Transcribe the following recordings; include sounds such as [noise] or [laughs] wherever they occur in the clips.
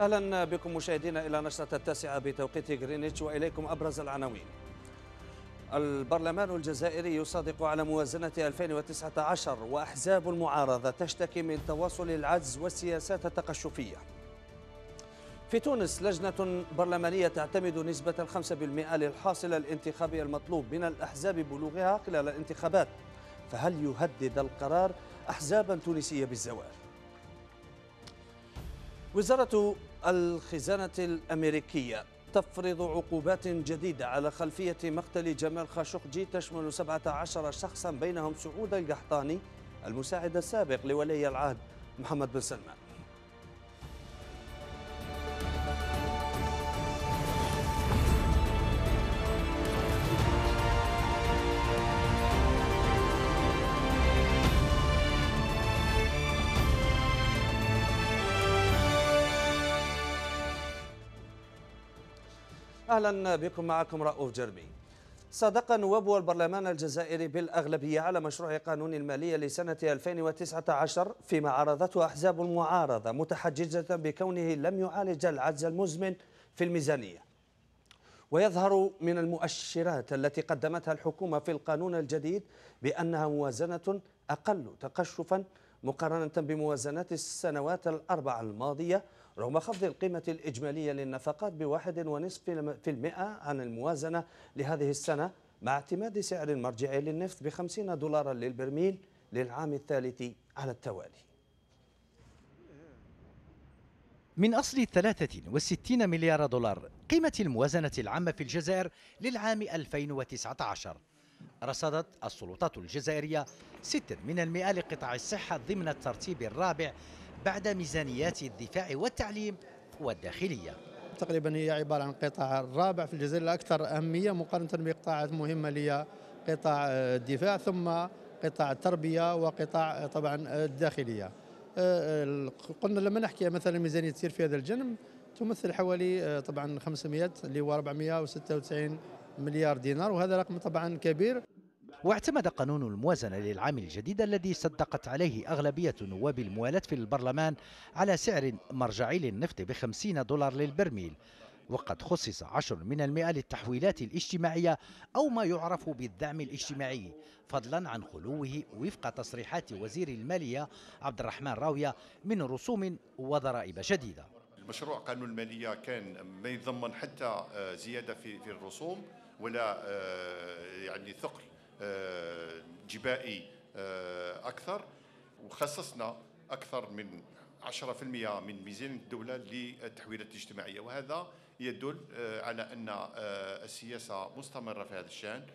اهلا بكم مشاهدينا الى نشره التاسعه بتوقيت غرينتش واليكم ابرز العناوين. البرلمان الجزائري يصادق على موازنه 2019 واحزاب المعارضه تشتكي من تواصل العجز والسياسات التقشفيه. في تونس لجنه برلمانيه تعتمد نسبه 5% للحاصل الانتخابي المطلوب من الاحزاب بلوغها خلال الانتخابات. فهل يهدد القرار احزابا تونسيه بالزوال؟ وزارة الخزانة الأمريكية تفرض عقوبات جديدة على خلفية مقتل جمال خاشقجي تشمل 17 شخصا بينهم سعود القحطاني المساعد السابق لولي العهد محمد بن سلمان أهلا بكم معكم رؤوف جرمي صدق نواب البرلمان الجزائري بالأغلبية على مشروع قانون المالية لسنة 2019 فيما عرضته أحزاب المعارضة متحججة بكونه لم يعالج العجز المزمن في الميزانية ويظهر من المؤشرات التي قدمتها الحكومة في القانون الجديد بأنها موازنة أقل تقشفا مقارنة بموازنات السنوات الأربع الماضية رغم خفض القيمة الإجمالية للنفقات بواحد ونصف في المئة عن الموازنة لهذه السنة مع اعتماد سعر المرجعي للنفط بخمسين دولارا للبرميل للعام الثالث على التوالي من أصل 63 مليار دولار قيمة الموازنة العامة في الجزائر للعام 2019 رصدت السلطات الجزائرية 6% لقطاع الصحة ضمن الترتيب الرابع بعد ميزانيات الدفاع والتعليم والداخلية تقريبا هي عبارة عن القطاع الرابع في الجزائر الأكثر أهمية مقارنة بقطاعات مهمة اللي قطاع الدفاع ثم قطاع التربية وقطاع طبعا الداخلية أه، أه، قلنا لما نحكي مثلا ميزانية تصير في هذا الجنب تمثل حوالي أه، طبعا 500 اللي هو 496 مليار دينار وهذا رقم طبعا كبير واعتمد قانون الموازنة للعام الجديد الذي صدقت عليه أغلبية نواب الموالاة في البرلمان على سعر مرجعي للنفط بخمسين دولار للبرميل وقد خصص عشر من المئة للتحويلات الاجتماعية أو ما يعرف بالدعم الاجتماعي فضلا عن خلوه وفق تصريحات وزير المالية عبد الرحمن راوية من رسوم وضرائب شديدة مشروع قانون المالية كان ما يضمن حتى آه، زيادة في الرسوم ولا آه، يعني ثقل آه، جبائي آه، اكثر وخصصنا اكثر من 10% من ميزانيه الدوله للتحويلات الاجتماعيه وهذا يدل آه، على ان السياسه مستمره في هذا الشان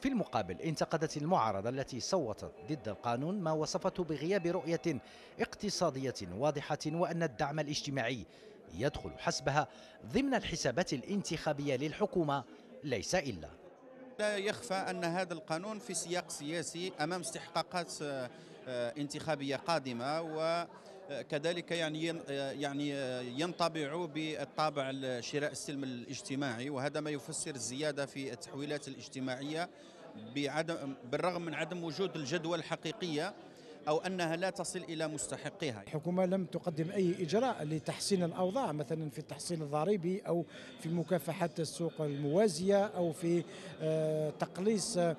في المقابل انتقدت المعارضة التي صوتت ضد القانون ما وصفته بغياب رؤية اقتصادية واضحة وأن الدعم الاجتماعي يدخل حسبها ضمن الحسابات الانتخابية للحكومة ليس إلا لا يخفى أن هذا القانون في سياق سياسي أمام استحقاقات آه، آه، انتخابية قادمة و كذلك يعني آه، يعني ينطبع بالطابع شراء السلم الاجتماعي وهذا ما يفسر الزياده في التحويلات الاجتماعيه بعدم بالرغم من عدم وجود الجدوى الحقيقيه أو أنها لا تصل إلى مستحقها الحكومة لم تقدم أي إجراء لتحسين الأوضاع مثلا في التحسين الضريبي أو في مكافحة السوق الموازية أو في آه، تقليص آه،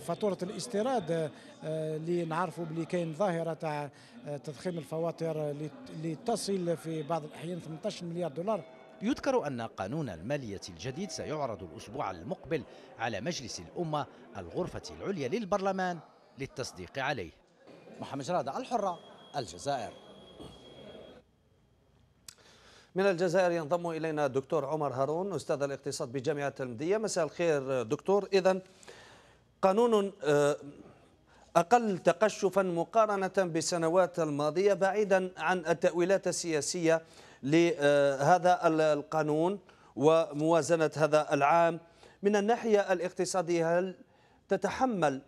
فاتورة الاستيراد اللي آه، نعرفوا بلي كاين ظاهرة تاع تضخيم الفواتير اللي تصل في بعض الأحيان 18 مليار دولار يذكر أن قانون المالية الجديد سيعرض الأسبوع المقبل على مجلس الأمة الغرفة العليا للبرلمان للتصديق عليه محمد شرادة الحرة الجزائر من الجزائر ينضم إلينا الدكتور عمر هارون أستاذ الاقتصاد بجامعة المدية مساء الخير دكتور إذا قانون آه، أقل تقشفا مقارنة بالسنوات الماضية بعيدا عن التأويلات السياسية لهذا القانون وموازنة هذا العام من الناحية الاقتصادية هل تتحمل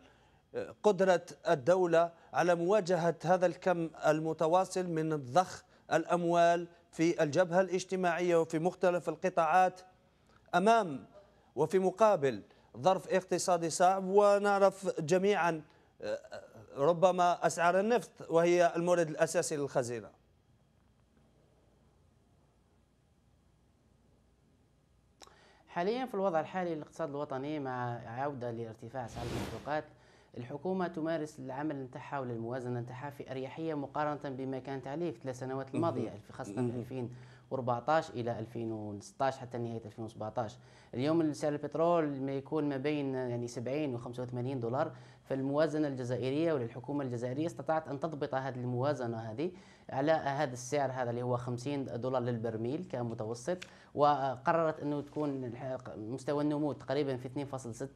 آه، قدرة الدولة على مواجهة هذا الكم المتواصل من الضخ الأموال في الجبهة الاجتماعية وفي مختلف القطاعات أمام وفي مقابل ظرف اقتصادي صعب ونعرف جميعا ربما أسعار النفط وهي المورد الأساسي للخزينة حاليا في الوضع الحالي الاقتصاد الوطني مع عودة لارتفاع أسعار المحروقات الحكومة تمارس العمل نتاعها ولا الموازنة نتاعها في أريحية مقارنة بما كانت عليه في ثلاث سنوات الماضية خاصة من 2014 إلى 2016 حتى نهاية 2017 اليوم سعر البترول ما يكون ما بين يعني 70 و 85 دولار فالموازنة الجزائرية وللحكومة الجزائرية استطاعت أن تضبط هذه الموازنة هذه على هذا السعر هذا اللي هو 50 دولار للبرميل كمتوسط وقررت انه تكون مستوى النمو تقريبا في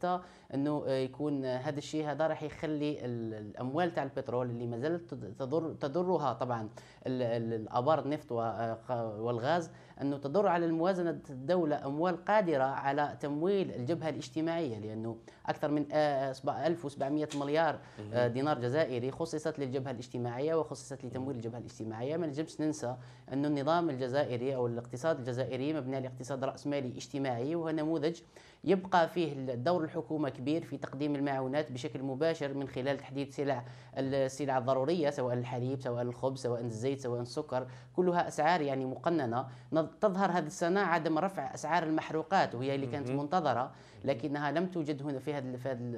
2.6 انه يكون هذا الشيء هذا راح يخلي الاموال تاع البترول اللي ما زالت تضر تضرها طبعا الابار النفط آه، والغاز انه تضر على الموازنه الدوله اموال قادره على تمويل الجبهه الاجتماعيه لانه اكثر من 1700 آه، مليار آه، إيه. دينار جزائري خصصت للجبهه الاجتماعيه وخصصت لتمويل إيه. الجبهه الاجتماعيه الاجتماعيه ما نجمش ننسى أن النظام الجزائري او الاقتصاد الجزائري مبني على اقتصاد راسمالي اجتماعي وهو نموذج يبقى فيه دور الحكومه كبير في تقديم المعونات بشكل مباشر من خلال تحديد سلع السلع الضروريه سواء الحليب سواء الخبز سواء الزيت سواء السكر كلها اسعار يعني مقننه تظهر هذه السنه عدم رفع اسعار المحروقات وهي اللي كانت منتظره لكنها لم توجد هنا في هذه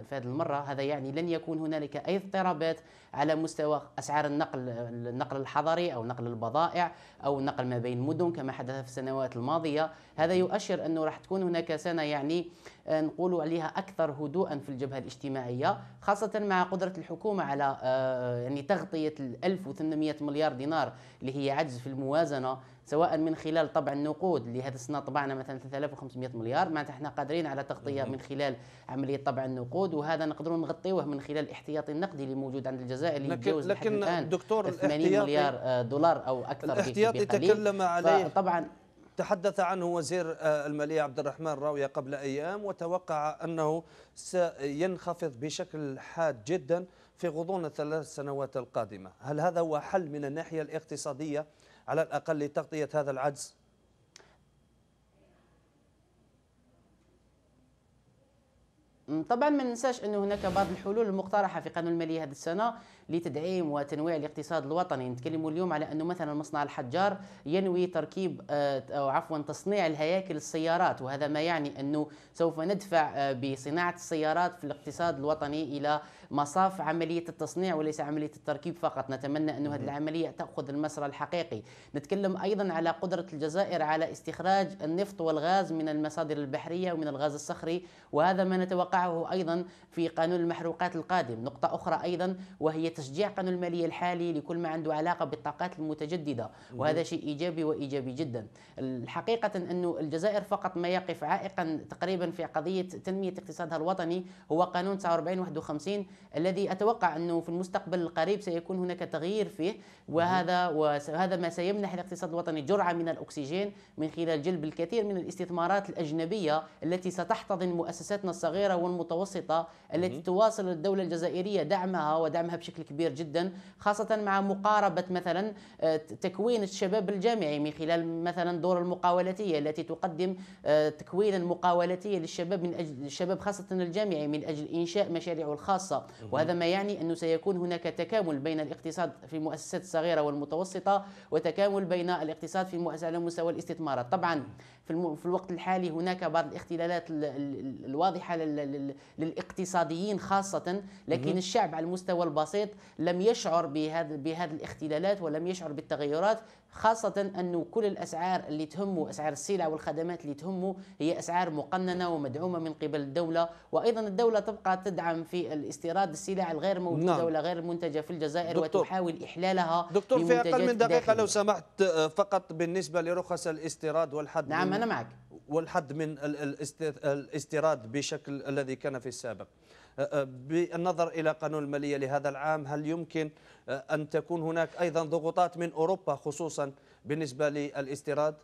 في هذه المره هذا يعني لن يكون هنالك اي اضطرابات على مستوى اسعار النقل النقل الحضري او نقل البضائع او نقل ما بين مدن كما حدث في السنوات الماضيه هذا يؤشر أنه راح تكون هناك سنة يعني آه، نقول عليها أكثر هدوءا في الجبهة الاجتماعية خاصة مع قدرة الحكومة على آه، يعني تغطية ال 1800 مليار دينار اللي هي عجز في الموازنة سواء من خلال طبع النقود اللي هذا السنه طبعنا مثلا 3500 مليار معناتها احنا قادرين على تغطيه من خلال عمليه طبع النقود وهذا نقدروا نغطيوه من خلال الاحتياطي النقدي اللي موجود عند الجزائر اللي يتجاوز لكن, لكن الان دكتور 80 مليار آه، دولار او اكثر الاحتياطي تكلم عليه طبعا تحدث عنه وزير آه، المالية عبد الرحمن راوية قبل أيام وتوقع أنه سينخفض بشكل حاد جدا في غضون الثلاث سنوات القادمة هل هذا هو حل من الناحية الاقتصادية على الأقل لتغطية هذا العجز؟ طبعا ما ننساش انه هناك بعض الحلول المقترحه في قانون الماليه هذه السنه لتدعيم وتنويع الاقتصاد الوطني نتكلم اليوم على انه مثلا مصنع الحجار ينوي تركيب آه، او عفوا تصنيع الهياكل السيارات وهذا ما يعني انه سوف ندفع آه، بصناعه السيارات في الاقتصاد الوطني الى مصاف عمليه التصنيع وليس عمليه التركيب فقط نتمنى انه هذه العمليه تاخذ المسرى الحقيقي نتكلم ايضا على قدره الجزائر على استخراج النفط والغاز من المصادر البحريه ومن الغاز الصخري وهذا ما نتوقعه ايضا في قانون المحروقات القادم نقطه اخرى ايضا وهي تشجيع قانون الماليه الحالي لكل ما عنده علاقه بالطاقات المتجدده وهذا شيء ايجابي وايجابي جدا الحقيقه انه الجزائر فقط ما يقف عائقا تقريبا في قضيه تنميه اقتصادها الوطني هو قانون 4951 الذي اتوقع انه في المستقبل القريب سيكون هناك تغيير فيه وهذا وهذا ما سيمنح الاقتصاد الوطني جرعه من الاكسجين من خلال جلب الكثير من الاستثمارات الاجنبيه التي ستحتضن مؤسساتنا الصغيره والمتوسطه التي تواصل الدوله الجزائريه دعمها ودعمها بشكل كبير جدا خاصه مع مقاربه مثلا آه، تكوين الشباب الجامعي من خلال مثلا دور المقاولاتيه التي تقدم آه، تكوينا مقاولاتيا للشباب من اجل الشباب خاصه الجامعي من اجل انشاء مشاريعه الخاصه وهذا ما يعني أنه سيكون هناك تكامل بين الاقتصاد في المؤسسات الصغيرة والمتوسطة وتكامل بين الاقتصاد في على مستوى الاستثمارات طبعا في الوقت الحالي هناك بعض الاختلالات الواضحة للاقتصاديين خاصة لكن الشعب على المستوى البسيط لم يشعر بهذا بهذه الاختلالات ولم يشعر بالتغيرات خاصة أنه كل الأسعار اللي تهمه أسعار السلع والخدمات اللي تهمه هي أسعار مقننة ومدعومة من قبل الدولة وأيضا الدولة تبقى تدعم في الاستيراد السلع الغير موجودة نعم. ولا غير المنتجة في الجزائر دكتور. وتحاول إحلالها دكتور في أقل من دقيقة داخلية. لو سمحت آه، فقط بالنسبة لرخص الاستيراد والحد نعم أنا معك والحد من الاستيراد بشكل الذي كان في السابق أه، أه، بالنظر إلى قانون المالية لهذا العام هل يمكن أه، أن تكون هناك أيضا ضغوطات من أوروبا خصوصا بالنسبة للاستيراد؟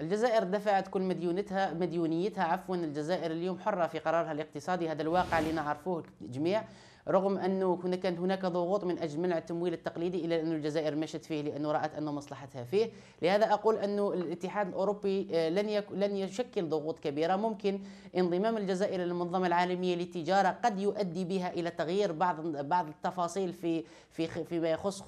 الجزائر دفعت كل مديونتها مديونيتها عفوا الجزائر اليوم حرة في قرارها الاقتصادي هذا الواقع اللي نعرفوه جميع رغم انه هنا كانت هناك ضغوط من اجل منع التمويل التقليدي الا ان الجزائر مشت فيه لانه رات ان مصلحتها فيه لهذا اقول انه الاتحاد الاوروبي آه، لن لن يشكل ضغوط كبيره ممكن انضمام الجزائر للمنظمه العالميه للتجاره قد يؤدي بها الى تغيير بعض بعض التفاصيل في في فيما يخص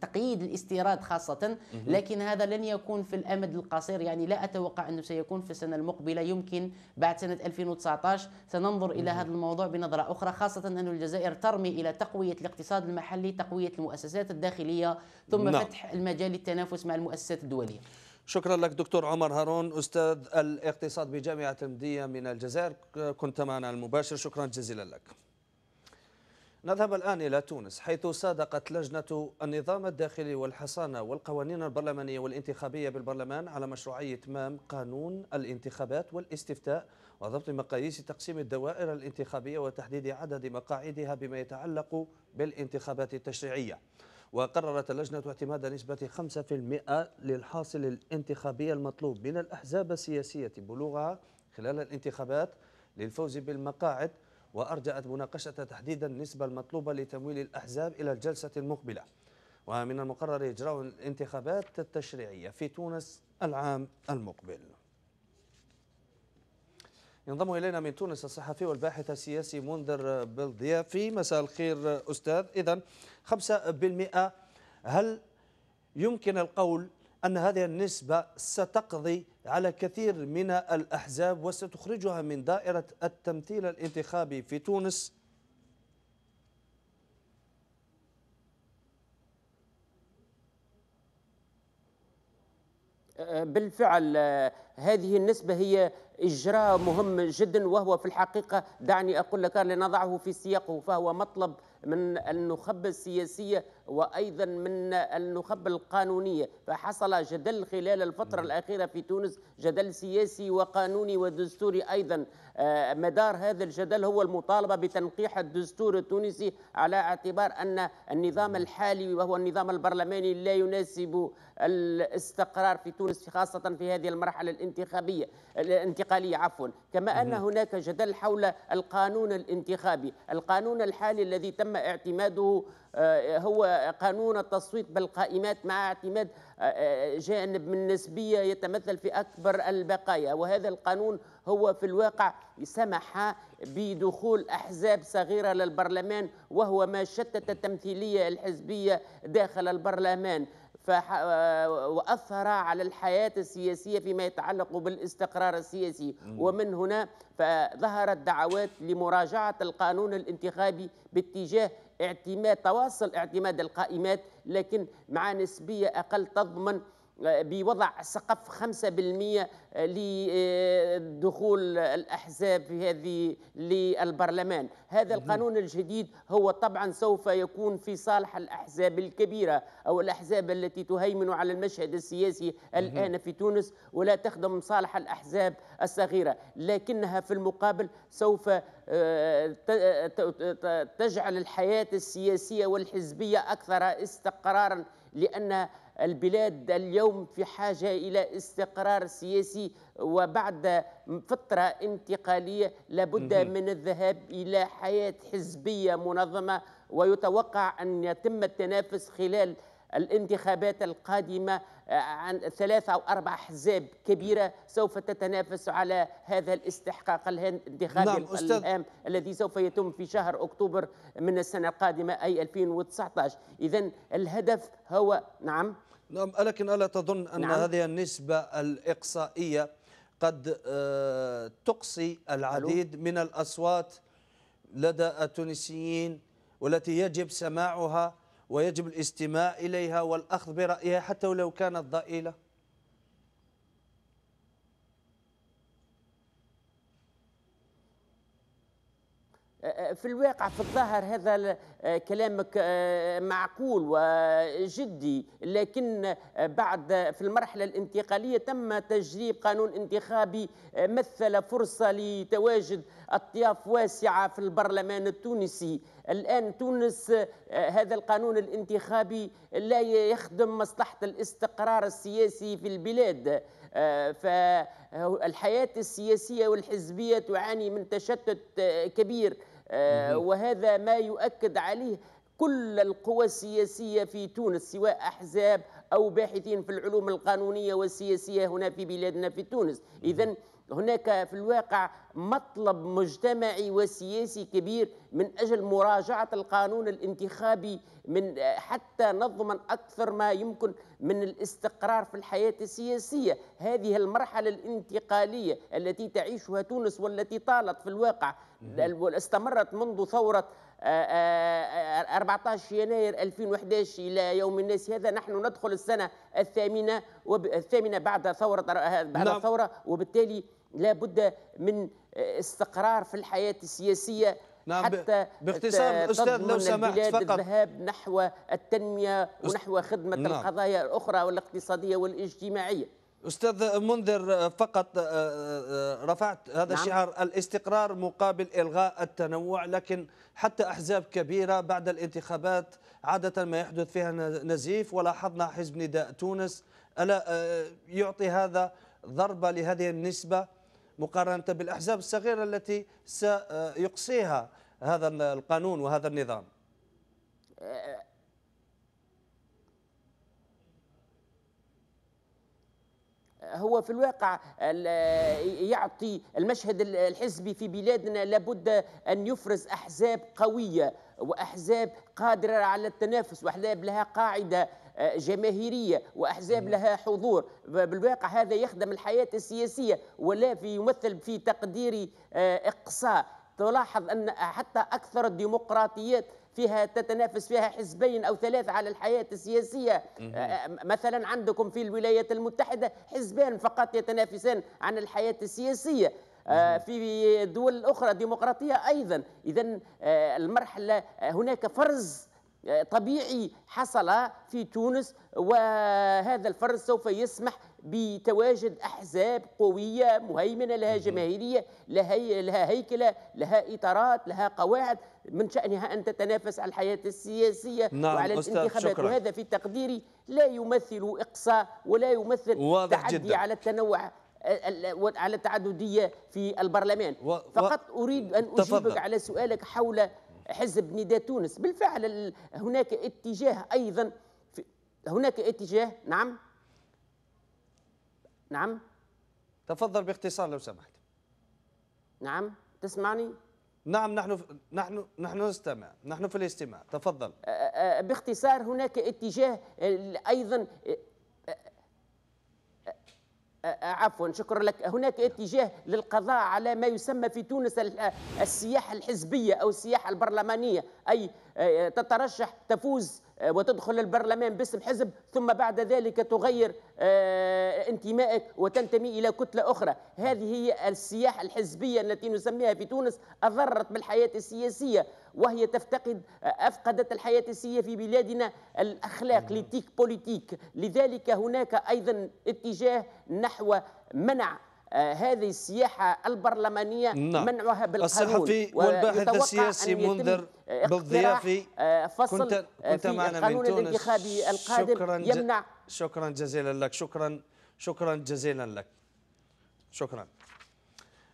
تقييد الاستيراد خاصه لكن هذا لن يكون في الامد القصير يعني لا اتوقع انه سيكون في السنه المقبله يمكن بعد سنه 2019 سننظر الى هذا الموضوع بنظره اخرى خاصه انه الجزائر ترمي الى تقويه الاقتصاد المحلي، تقويه المؤسسات الداخليه، ثم نعم. فتح المجال للتنافس مع المؤسسات الدوليه. شكرا لك دكتور عمر هارون استاذ الاقتصاد بجامعه المديه من الجزائر، كنت معنا المباشر، شكرا جزيلا لك. نذهب الآن إلى تونس حيث صادقت لجنة النظام الداخلي والحصانة والقوانين البرلمانية والانتخابية بالبرلمان على مشروعية إتمام قانون الانتخابات والاستفتاء وضبط مقاييس تقسيم الدوائر الانتخابية وتحديد عدد مقاعدها بما يتعلق بالانتخابات التشريعية وقررت اللجنة اعتماد نسبة 5% للحاصل الانتخابي المطلوب من الأحزاب السياسية بلوغها خلال الانتخابات للفوز بالمقاعد وأرجأت مناقشة تحديد النسبة المطلوبة لتمويل الأحزاب إلى الجلسة المقبلة ومن المقرر إجراء الانتخابات التشريعية في تونس العام المقبل ينضم الينا من تونس الصحفي والباحث السياسي منذر بلضيا في مساء الخير استاذ اذا 5% هل يمكن القول ان هذه النسبه ستقضي على كثير من الاحزاب وستخرجها من دائره التمثيل الانتخابي في تونس بالفعل آه، هذه النسبة هي إجراء مهم جدا وهو في الحقيقة دعني أقول لك لنضعه في سياقه فهو مطلب من النخب السياسية وأيضا من النخب القانونية فحصل جدل خلال الفترة الأخيرة في تونس جدل سياسي وقانوني ودستوري أيضا آه، مدار هذا الجدل هو المطالبة بتنقيح الدستور التونسي على اعتبار أن النظام الحالي وهو النظام البرلماني لا يناسب الاستقرار في تونس خاصة في هذه المرحلة الانتخابية الانتقالية عفوا كما أن هناك جدل حول القانون الانتخابي القانون الحالي الذي تم تم اعتماده آه، هو قانون التصويت بالقائمات مع اعتماد آه، آه، جانب من النسبية يتمثل في أكبر البقايا وهذا القانون هو في الواقع سمح بدخول أحزاب صغيرة للبرلمان وهو ما شتت التمثيلية الحزبية داخل البرلمان آه، وأثر على الحياة السياسية فيما يتعلق بالاستقرار السياسي ومن هنا فظهرت دعوات لمراجعة القانون الانتخابي باتجاه اعتماد تواصل اعتماد القائمات لكن مع نسبية أقل تضمن بوضع سقف 5% لدخول الأحزاب في هذه للبرلمان هذا القانون الجديد هو طبعا سوف يكون في صالح الأحزاب الكبيرة أو الأحزاب التي تهيمن على المشهد السياسي الآن في تونس ولا تخدم صالح الأحزاب الصغيرة لكنها في المقابل سوف آه، تجعل الحياة السياسية والحزبية أكثر استقرارا لأن البلاد اليوم في حاجة إلى استقرار سياسي وبعد فترة انتقالية لابد من الذهاب إلى حياة حزبية منظمة ويتوقع أن يتم التنافس خلال الانتخابات القادمة آه، عن ثلاثة أو أربع أحزاب كبيرة سوف تتنافس على هذا الاستحقاق الانتخابي نعم العام الذي سوف يتم في شهر أكتوبر من السنة القادمة أي 2019 إذا الهدف هو نعم نعم لكن ألا تظن أن نعم. هذه النسبة الإقصائية قد آه، تقصي العديد من الأصوات لدى التونسيين والتي يجب سماعها ويجب الاستماع إليها والأخذ برأيها حتى ولو كانت ضئيلة في الواقع في الظاهر هذا آه، كلامك آه، معقول وجدي لكن آه، بعد في المرحلة الانتقالية تم تجريب قانون انتخابي مثل فرصة لتواجد أطياف واسعة في البرلمان التونسي الآن تونس هذا القانون الانتخابي لا يخدم مصلحة الاستقرار السياسي في البلاد فالحياة السياسية والحزبية تعاني من تشتت كبير آه، وهذا ما يؤكد عليه كل القوى السياسية في تونس سواء أحزاب أو باحثين في العلوم القانونية والسياسية هنا في بلادنا في تونس إذا هناك في الواقع مطلب مجتمعي وسياسي كبير من أجل مراجعة القانون الانتخابي من حتى نضمن أكثر ما يمكن من الاستقرار في الحياة السياسية هذه المرحلة الانتقالية التي تعيشها تونس والتي طالت في الواقع استمرت منذ ثورة 14 آه، آه، يناير 2011 إلى يوم الناس هذا نحن ندخل السنة الثامنة الثامنة بعد ثورة بعد الثورة نعم. وبالتالي لا بد من استقرار في الحياة السياسية نعم حتى باختصار استاذ لو سمحت فقط الذهاب نحو التنميه ونحو خدمه نعم. القضايا الاخرى والاقتصاديه والاجتماعيه استاذ منذر آه، فقط آه، آه، رفعت هذا نعم. الشعار الاستقرار مقابل الغاء التنوع لكن حتى احزاب كبيره بعد الانتخابات عاده ما يحدث فيها نزيف ولاحظنا حزب نداء تونس الا يعطي هذا ضربه لهذه النسبه مقارنة بالأحزاب الصغيرة التي سيقصيها هذا القانون وهذا النظام هو في الواقع يعطي المشهد الحزبي في بلادنا لابد أن يفرز أحزاب قوية وأحزاب قادرة على التنافس وأحزاب لها قاعدة آه، جماهيريه واحزاب لها حضور بالواقع هذا يخدم الحياه السياسيه ولا في يمثل في تقديري آه، اقصاء تلاحظ ان حتى اكثر الديمقراطيات فيها تتنافس فيها حزبين او ثلاثه على الحياه السياسيه آه، مثلا عندكم في الولايات المتحده حزبان فقط يتنافسان عن الحياه السياسيه في دول اخرى ديمقراطيه ايضا اذا المرحله هناك فرز طبيعي حصل في تونس وهذا الفرز سوف يسمح بتواجد احزاب قويه مهيمنه لها جماهيريه لها لها هيكله لها اطارات لها قواعد من شانها ان تتنافس على الحياه السياسيه نعم وعلى الانتخابات وهذا في تقديري لا يمثل اقصاء ولا يمثل تحدي جدا. على التنوع على التعدديه في البرلمان و... فقط اريد ان اجيبك تفضل. على سؤالك حول حزب نداء تونس بالفعل هناك اتجاه أيضا هناك اتجاه نعم نعم تفضل باختصار لو سمحت نعم تسمعني نعم نحن نحن نحن نستمع نحن في الاستماع تفضل باختصار هناك اتجاه ايضا آه، آه، عفوا شكرا لك هناك اتجاه للقضاء على ما يسمى في تونس آه، السياحة الحزبية أو السياحة البرلمانية أي تترشح تفوز آه، وتدخل البرلمان باسم حزب ثم بعد ذلك تغير آه، انتمائك وتنتمي إلى كتلة أخرى هذه هي السياحة الحزبية التي نسميها في تونس أضرت بالحياة السياسية وهي تفتقد آه، أفقدت الحياة السياسية في بلادنا الأخلاق لتيك بوليتيك لذلك هناك أيضا اتجاه نحو منع آه، هذه السياحة البرلمانية نعم. منعها بالقانون الصحفي والباحث السياسي منذر بالضيافي آه، فصل كنت, كنت معنا من تونس الانتخابي القادم شكرا يمنع شكرا جزيلا لك شكرا شكرا جزيلا لك شكرا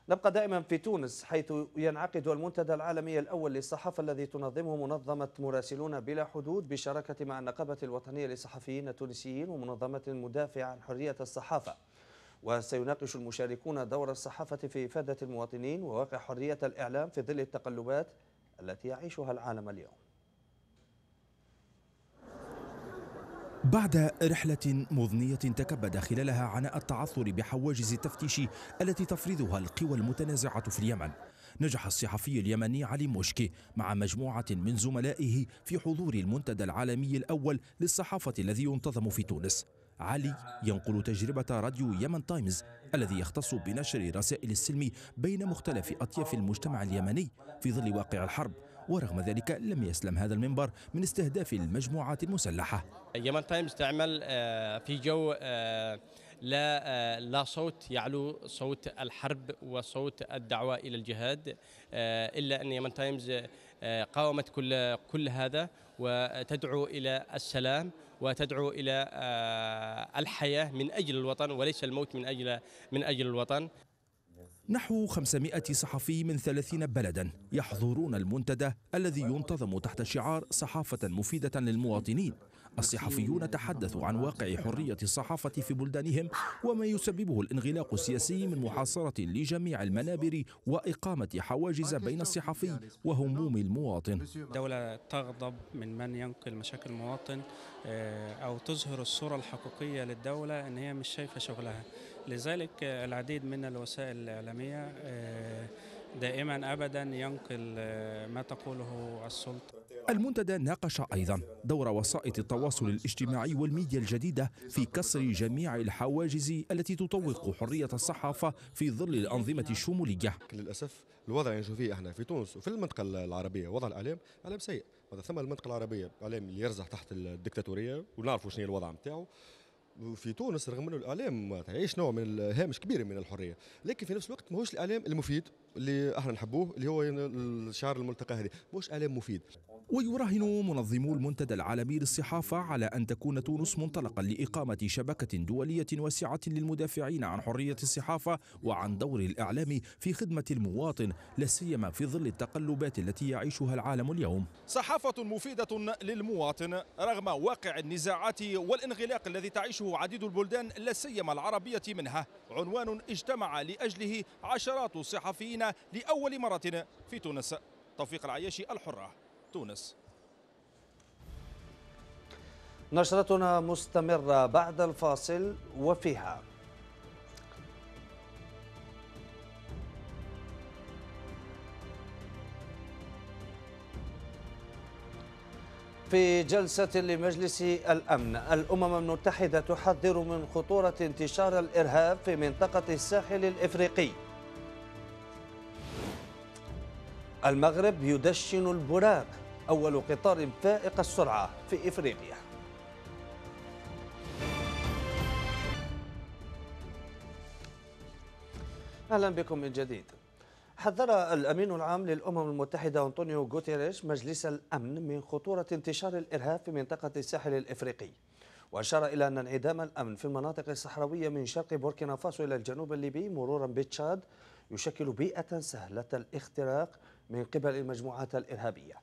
نبقى دائما في تونس حيث ينعقد المنتدى العالمي الأول للصحافة الذي تنظمه منظمة مراسلون بلا حدود بشراكة مع النقابة الوطنية للصحفيين التونسيين ومنظمة المدافع عن حرية الصحافة وسيناقش المشاركون دور الصحافة في إفادة المواطنين وواقع حرية الإعلام في ظل التقلبات التي يعيشها العالم اليوم بعد رحلة مضنية تكبد خلالها عناء التعثر بحواجز التفتيش التي تفرضها القوى المتنازعة في اليمن نجح الصحفي اليمني علي موشكي مع مجموعة من زملائه في حضور المنتدى العالمي الأول للصحافة الذي ينتظم في تونس علي ينقل تجربة راديو يمن تايمز الذي يختص بنشر رسائل السلم بين مختلف أطياف المجتمع اليمني في ظل واقع الحرب ورغم ذلك لم يسلم هذا المنبر من استهداف المجموعات المسلحة يمن تايمز تعمل آه، في جو آه، لا آه، لا صوت يعلو صوت الحرب وصوت الدعوة إلى الجهاد إلا أن يمن تايمز قاومت كل كل هذا وتدعو إلى السلام وتدعو إلى آه، الحياة من أجل الوطن وليس الموت من أجل من أجل الوطن نحو 500 صحفي من 30 بلدا يحضرون المنتدى الذي ينتظم تحت شعار صحافة مفيدة للمواطنين الصحفيون تحدثوا عن واقع حرية الصحافة في بلدانهم وما يسببه الانغلاق السياسي من محاصرة لجميع المنابر وإقامة حواجز بين الصحفي يعني وهموم المواطن دولة تغضب من من ينقل مشاكل المواطن آه، أو تظهر الصورة الحقيقية للدولة أن هي مش شايفة شغلها لذلك آه، العديد من الوسائل الإعلامية آه، دائما أبدا ينقل ما تقوله السلطة المنتدى ناقش أيضا دور وسائط التواصل الاجتماعي والميديا الجديدة في كسر جميع الحواجز التي تطوق حرية الصحافة في ظل الأنظمة الشمولية للأسف الوضع اللي نشوف فيه احنا في تونس وفي المنطقة العربية وضع الإعلام إعلام سيء ثم المنطقة العربية اعلام اللي يرزح تحت الدكتاتورية ونعرفوا شنو الوضع نتاعو في تونس رغم انه الاعلام يعيش نوع من الهامش كبير من الحريه لكن في نفس الوقت ماهوش الاعلام المفيد اللي احنا نحبوه اللي هو الشعار الملتقى هذه مش اعلام مفيد ويراهن منظمو المنتدى العالمي للصحافه على ان تكون تونس منطلقا لاقامه شبكه دوليه واسعه للمدافعين عن حريه الصحافه وعن دور الاعلام في خدمه المواطن لا سيما في ظل التقلبات التي يعيشها العالم اليوم. صحافه مفيده للمواطن رغم واقع النزاعات والانغلاق الذي تعيشه عديد البلدان لا سيما العربيه منها عنوان اجتمع لاجله عشرات الصحفيين الذين لأول مرة في تونس توفيق العياشي الحرة تونس نشرتنا مستمرة بعد الفاصل وفيها في جلسة لمجلس الأمن الأمم المتحدة تحذر من خطورة انتشار الإرهاب في منطقة الساحل الإفريقي المغرب يدشن البراق أول قطار فائق السرعة في إفريقيا أهلا بكم من جديد حذر الأمين العام للأمم المتحدة أنطونيو غوتيريش مجلس الأمن من خطورة انتشار الإرهاب في منطقة الساحل الإفريقي وأشار إلى أن انعدام الأمن في المناطق الصحراوية من شرق بوركينا فاسو إلى الجنوب الليبي مرورا بتشاد يشكل بيئة سهلة الاختراق من قبل المجموعات الإرهابية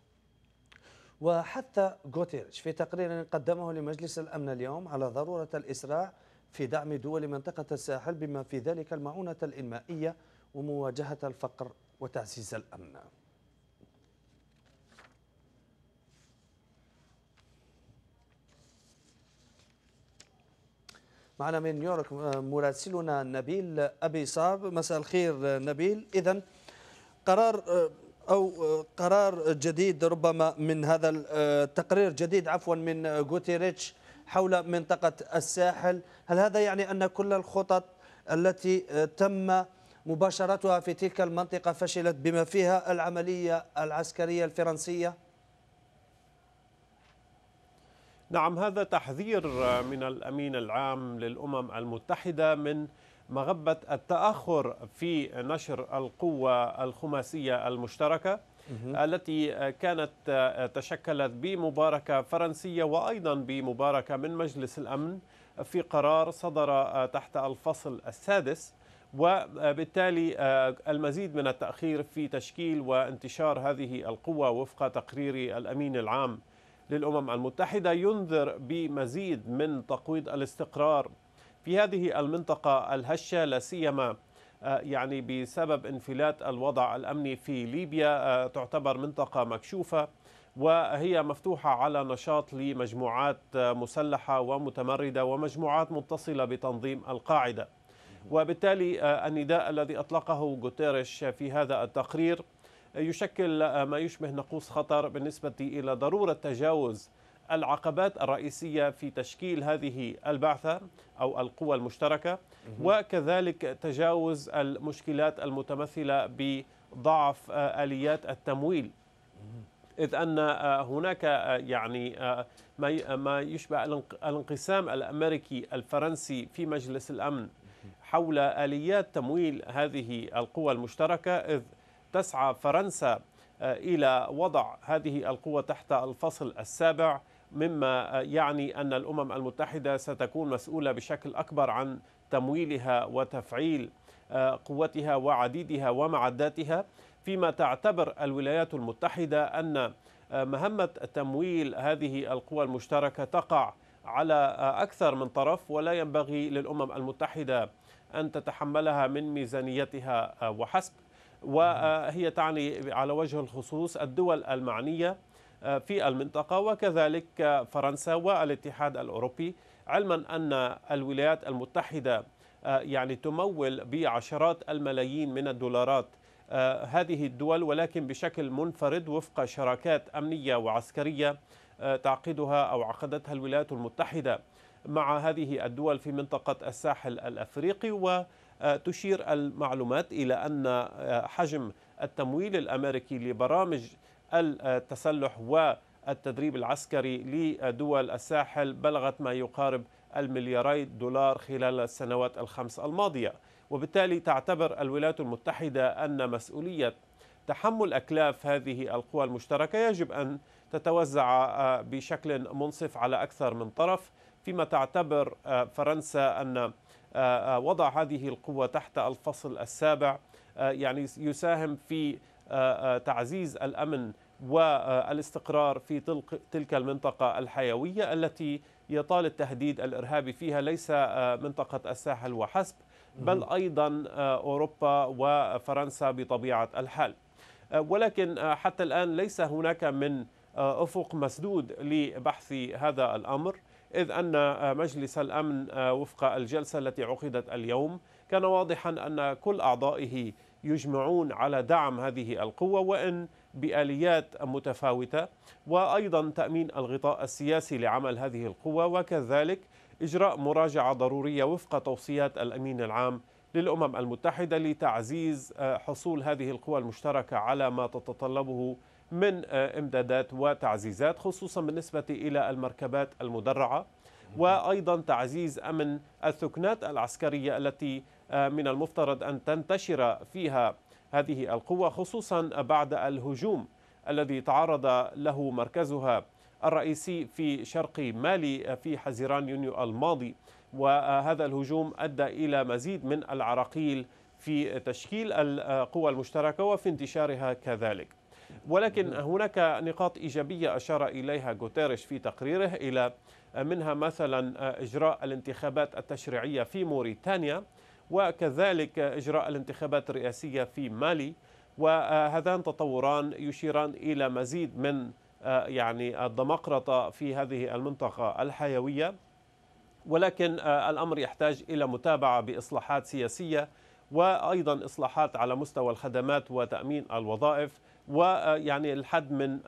وحتى غوتيرش في تقرير قدمه لمجلس الأمن اليوم على ضرورة الإسراع في دعم دول منطقة الساحل بما في ذلك المعونة الإنمائية ومواجهة الفقر وتعزيز الأمن معنا من نيويورك آه، مراسلنا نبيل أبي صعب مساء الخير آه، نبيل إذا قرار آه، أو قرار جديد ربما من هذا التقرير آه، جديد عفوا من غوتيريتش حول منطقة الساحل هل هذا يعني أن كل الخطط التي آه، تم مباشرتها في تلك المنطقة فشلت بما فيها العملية العسكرية الفرنسية؟ نعم هذا تحذير آه، من الأمين العام للأمم المتحدة من مغبة التأخر في نشر القوة الخماسية المشتركة التي كانت تشكلت بمباركة فرنسية وأيضا بمباركة من مجلس الأمن في قرار صدر تحت الفصل السادس وبالتالي المزيد من التأخير في تشكيل وانتشار هذه القوة وفق تقرير الأمين العام للأمم المتحدة ينذر بمزيد من تقويض الاستقرار في هذه المنطقة الهشة لا سيما آه، يعني بسبب انفلات الوضع الأمني في ليبيا آه، تعتبر منطقة مكشوفة وهي مفتوحة على نشاط لمجموعات آه، مسلحة ومتمردة ومجموعات متصلة بتنظيم القاعدة وبالتالي النداء الذي أطلقه غوتيريش في هذا التقرير يشكل ما يشبه نقوص خطر بالنسبة إلى ضرورة تجاوز العقبات الرئيسية في تشكيل هذه البعثة أو القوى المشتركة وكذلك تجاوز المشكلات المتمثلة بضعف آه، آليات التمويل إذ أن آه، هناك آه، يعني ما يشبه الانقسام الأمريكي الفرنسي في مجلس الأمن حول آليات تمويل هذه القوى المشتركة إذ تسعى فرنسا إلى وضع هذه القوة تحت الفصل السابع مما يعني أن الأمم المتحدة ستكون مسؤولة بشكل أكبر عن تمويلها وتفعيل آه، قوتها وعديدها ومعداتها فيما تعتبر الولايات المتحدة أن آه، مهمة تمويل هذه القوى المشتركة تقع على آه، أكثر من طرف ولا ينبغي للأمم المتحدة أن تتحملها من ميزانيتها وحسب وهي تعني على وجه الخصوص الدول المعنية آه، في المنطقة وكذلك فرنسا والاتحاد الأوروبي علما أن الولايات المتحدة آه، يعني تمول بعشرات الملايين من الدولارات آه، هذه الدول ولكن بشكل منفرد وفق شراكات أمنية وعسكرية تعقدها أو عقدتها الولايات المتحدة مع هذه الدول في منطقة الساحل الأفريقي وتشير المعلومات إلى أن حجم التمويل الأمريكي لبرامج التسلح والتدريب العسكري لدول الساحل بلغت ما يقارب الملياري دولار خلال السنوات الخمس الماضية وبالتالي تعتبر الولايات المتحدة أن مسؤولية تحمل أكلاف هذه القوى المشتركة يجب أن تتوزع آه، بشكل منصف على أكثر من طرف فيما تعتبر آه، فرنسا أن آه، وضع هذه القوة تحت الفصل السابع يعني يساهم في آه، آه، تعزيز الامن والاستقرار في تلك المنطقه الحيويه التي يطال التهديد الارهابي فيها ليس آه، منطقه الساحل وحسب بل ايضا اوروبا وفرنسا بطبيعه الحال ولكن حتى الان ليس هناك من افق مسدود لبحث هذا الامر اذ ان مجلس الامن وفق الجلسه التي عقدت اليوم كان واضحا ان كل اعضائه يجمعون على دعم هذه القوة وإن بآليات متفاوتة وأيضا تأمين الغطاء السياسي لعمل هذه القوة وكذلك إجراء مراجعة ضرورية وفق توصيات الأمين العام للأمم المتحدة لتعزيز آه، حصول هذه القوى المشتركة على ما تتطلبه من آه، إمدادات وتعزيزات خصوصا بالنسبة إلى المركبات المدرعة وأيضا تعزيز أمن الثكنات العسكرية التي من المفترض أن تنتشر فيها هذه القوة خصوصا بعد الهجوم الذي تعرض له مركزها الرئيسي في شرق مالي في حزيران يونيو الماضي وهذا الهجوم أدى إلى مزيد من العراقيل في تشكيل القوى المشتركة وفي انتشارها كذلك ولكن هناك نقاط إيجابية أشار إليها غوتيريش في تقريره إلى منها مثلا إجراء الانتخابات التشريعية في موريتانيا وكذلك إجراء الانتخابات الرئاسية في مالي وهذان تطوران يشيران إلى مزيد من آه، يعني الدمقرطة في هذه المنطقة الحيوية ولكن آه، الأمر يحتاج إلى متابعة بإصلاحات سياسية وأيضا إصلاحات على مستوى الخدمات وتأمين الوظائف ويعني آه، الحد من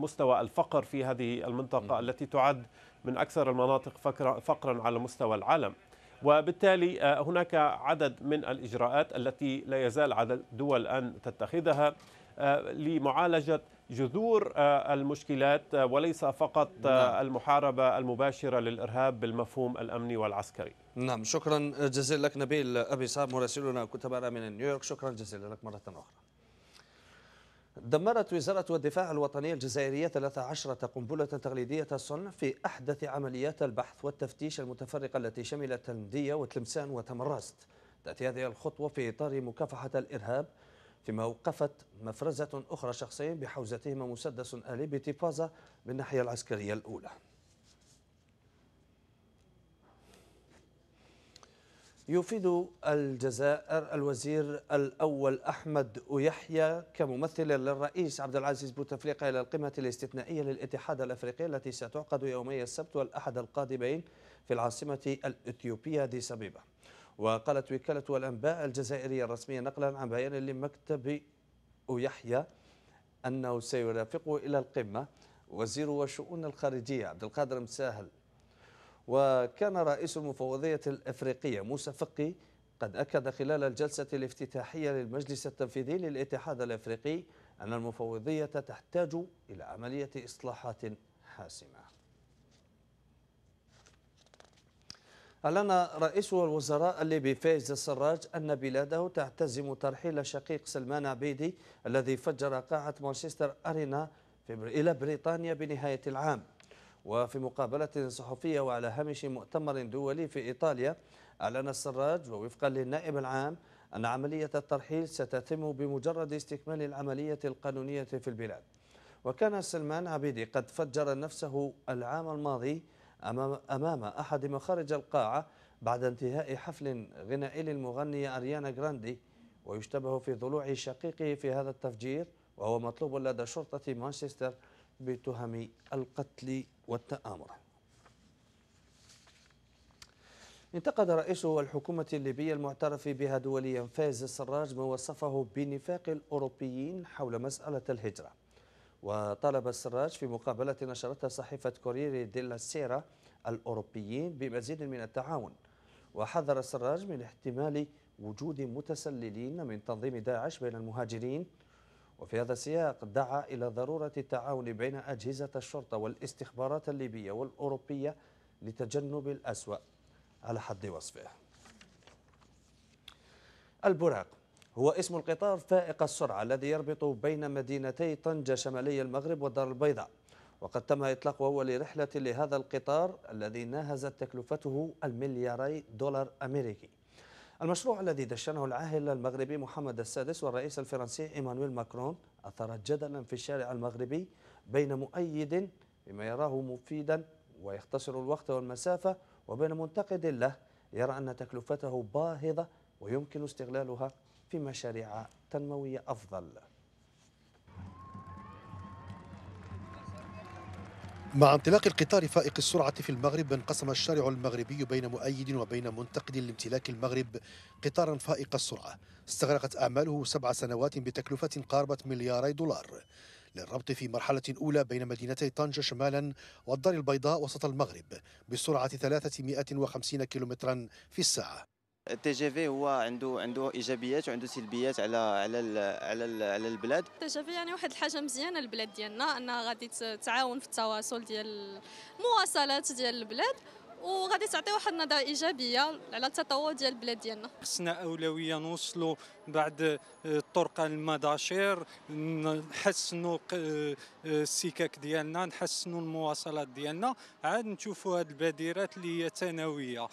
مستوى الفقر في هذه المنطقة التي تعد من أكثر المناطق فقرا على مستوى العالم وبالتالي آه، هناك عدد من الإجراءات التي لا يزال عدد دول أن تتخذها آه، لمعالجة جذور آه، المشكلات وليس فقط نعم. المحاربة المباشرة للإرهاب بالمفهوم الأمني والعسكري نعم شكرا جزيلا لك نبيل أبي صاب مراسلنا كتب من نيويورك شكرا جزيلا لك مرة أخرى دمرت وزارة الدفاع الوطنية الجزائرية 13 قنبلة تقليدية صنع في أحدث عمليات البحث والتفتيش المتفرقة التي شملت المدية وتلمسان وتمرست تأتي هذه الخطوة في إطار مكافحة الإرهاب فيما وقفت مفرزة أخرى شخصين بحوزتهما مسدس آلي بتفازة ناحية العسكرية الأولى يفيد الجزائر الوزير الأول أحمد ويحيى كممثل للرئيس عبد العزيز بوتفليقة إلى القمة الاستثنائية للاتحاد الأفريقي التي ستعقد يومي السبت والأحد القادمين في العاصمة الإثيوبية دي سبيبة وقالت وكالة الأنباء الجزائرية الرسمية نقلا عن بيان لمكتب ويحيى أنه سيرافقه إلى القمة وزير الشؤون الخارجية عبد القادر مساهل وكان رئيس المفوضية الأفريقية موسى فقي قد أكد خلال الجلسة الافتتاحية للمجلس التنفيذي للاتحاد الأفريقي أن المفوضية تحتاج إلى عملية إصلاحات حاسمة أعلن رئيس الوزراء الليبي فايز السراج أن بلاده تعتزم ترحيل شقيق سلمان عبيدي الذي فجر قاعة مانشستر أرينا إلى بريطانيا بنهاية العام وفي مقابلة صحفية وعلى هامش مؤتمر دولي في إيطاليا أعلن السراج ووفقا للنائب العام أن عملية الترحيل ستتم بمجرد استكمال العملية القانونية في البلاد وكان سلمان عبيدي قد فجر نفسه العام الماضي أمام أحد مخارج القاعة بعد انتهاء حفل غنائي للمغنية أريانا جراندي ويشتبه في ضلوع شقيقه في هذا التفجير وهو مطلوب لدى شرطة مانشستر بتهم القتل والتآمر انتقد رئيس الحكومة الليبية المعترف بها دوليا فايز السراج ما وصفه بنفاق الأوروبيين حول مسألة الهجرة وطلب السراج في مقابلة نشرتها صحيفة كوريري ديلا سيرا الأوروبيين بمزيد من التعاون وحذر السراج من احتمال وجود متسللين من تنظيم داعش بين المهاجرين وفي هذا السياق دعا إلى ضرورة التعاون بين أجهزة الشرطة والاستخبارات الليبية والأوروبية لتجنب الأسوأ على حد وصفه البراق هو اسم القطار فائق السرعة الذي يربط بين مدينتي طنجة شمالي المغرب والدار البيضاء وقد تم إطلاق أول رحلة لهذا القطار الذي ناهزت تكلفته الملياري دولار أمريكي المشروع الذي دشنه العاهل المغربي محمد السادس والرئيس الفرنسي إيمانويل ماكرون اثار جدلا في الشارع المغربي بين مؤيد بما يراه مفيدا ويختصر الوقت والمسافة وبين منتقد له يرى أن تكلفته باهظة ويمكن استغلالها في مشاريع تنموية أفضل مع انطلاق القطار فائق السرعة في المغرب انقسم الشارع المغربي بين مؤيد وبين منتقد لامتلاك المغرب قطارا فائق السرعة استغرقت أعماله سبع سنوات بتكلفة قاربة ملياري دولار للربط في مرحلة أولى بين مدينتي طنجة شمالا والدار البيضاء وسط المغرب بسرعة 350 كيلومترا في الساعة التي جي في هو عنده عنده ايجابيات وعنده سلبيات على على على على البلاد التي جي في يعني واحد الحاجه مزيانه للبلاد ديالنا انها غادي تعاون في التواصل ديال المواصلات ديال البلاد وغادي تعطي واحد النظره ايجابيه على التطور ديال البلاد ديالنا خصنا اولويه نوصلوا بعد الطرق آه، المداشير نحسنوا آه، آه، السكك ديالنا نحسنوا المواصلات ديالنا عاد نشوفوا هذه البادرات اللي هي ثانويه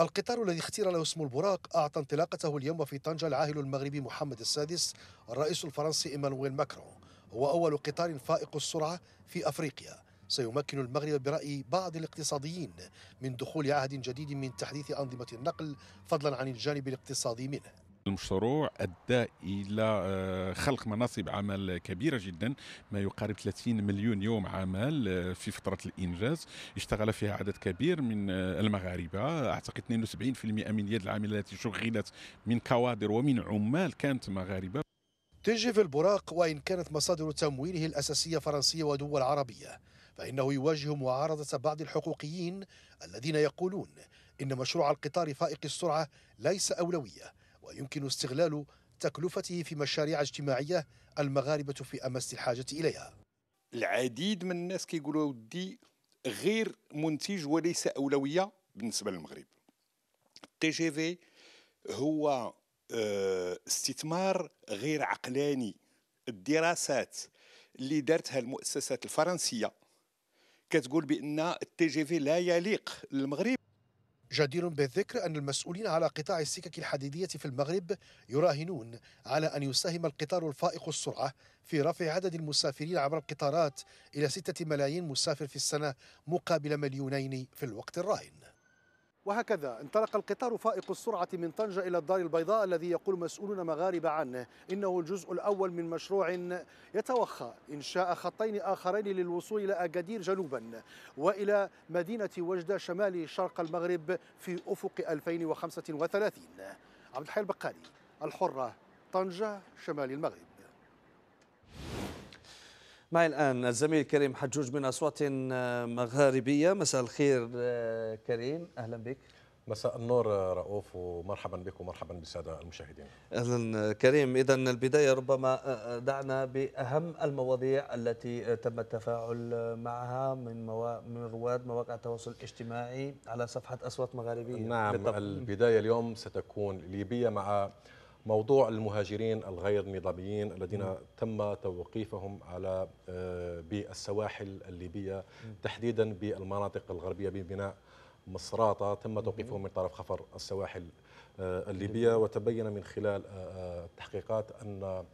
القطار الذي اختير له اسم البراق أعطى انطلاقته اليوم في طنجة العاهل المغربي محمد السادس الرئيس الفرنسي إيمانويل ماكرون هو أول قطار فائق السرعة في أفريقيا سيمكن المغرب برأي بعض الاقتصاديين من دخول عهد جديد من تحديث أنظمة النقل فضلا عن الجانب الاقتصادي منه المشروع أدى إلى آه، خلق مناصب عمل كبيرة جدا ما يقارب 30 مليون يوم عمل آه، في فترة الإنجاز اشتغل فيها عدد كبير من آه، المغاربة أعتقد 72% من يد العاملة التي شغلت من كوادر ومن عمال كانت مغاربة في البراق وإن كانت مصادر تمويله الأساسية فرنسية ودول عربية فإنه يواجه معارضة بعض الحقوقيين الذين يقولون إن مشروع القطار فائق السرعة ليس أولوية ويمكن استغلال تكلفته في مشاريع اجتماعية المغاربة في أمس الحاجة إليها العديد من الناس كيقولوا ودي غير منتج وليس أولوية بالنسبة للمغرب التي جي في هو آه، استثمار غير عقلاني الدراسات اللي دارتها المؤسسات الفرنسية كتقول بأن التي جي في لا يليق للمغرب جدير بالذكر أن المسؤولين على قطاع السكك الحديدية في المغرب يراهنون على أن يساهم القطار الفائق السرعة في رفع عدد المسافرين عبر القطارات إلى ستة ملايين مسافر في السنة مقابل مليونين في الوقت الراهن وهكذا انطلق القطار فائق السرعة من طنجة إلى الدار البيضاء الذي يقول مسؤولون مغاربة عنه إنه الجزء الأول من مشروع يتوخى إنشاء خطين آخرين للوصول إلى أكادير جنوبا وإلى مدينة وجدة شمال شرق المغرب في أفق 2035 عبد الحي البقالي الحرة طنجة شمال المغرب معي الآن الزميل كريم حجوج من أصوات آه، مغاربية مساء الخير آه، كريم أهلا بك مساء النور آه، رؤوف ومرحبا بك ومرحبا بالسادة المشاهدين أهلا كريم إذا البداية ربما دعنا بأهم المواضيع التي تم التفاعل معها من موا... من رواد مواقع التواصل الاجتماعي على صفحة أصوات مغاربية نعم بالطبع. البداية اليوم ستكون ليبيا مع موضوع المهاجرين الغير نظاميين الذين تم توقيفهم على آه، بالسواحل الليبية تحديدا بالمناطق الغربية بميناء مصراتة تم توقيفهم من طرف خفر السواحل آه، الليبية وتبين من خلال آه، التحقيقات أن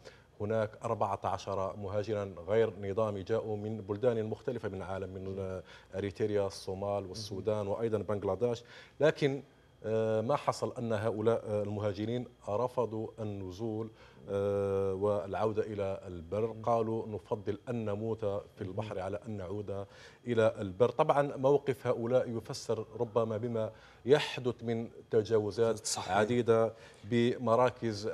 هناك 14 مهاجرا غير نظامي جاءوا من بلدان مختلفة من العالم من أريتريا الصومال والسودان وأيضا بنغلاديش لكن آه، ما حصل أن هؤلاء المهاجرين رفضوا النزول آه، والعودة إلى البر قالوا نفضل أن نموت في البحر على أن نعود إلى البر طبعا موقف هؤلاء يفسر ربما بما يحدث من تجاوزات صحيح. عديدة بمراكز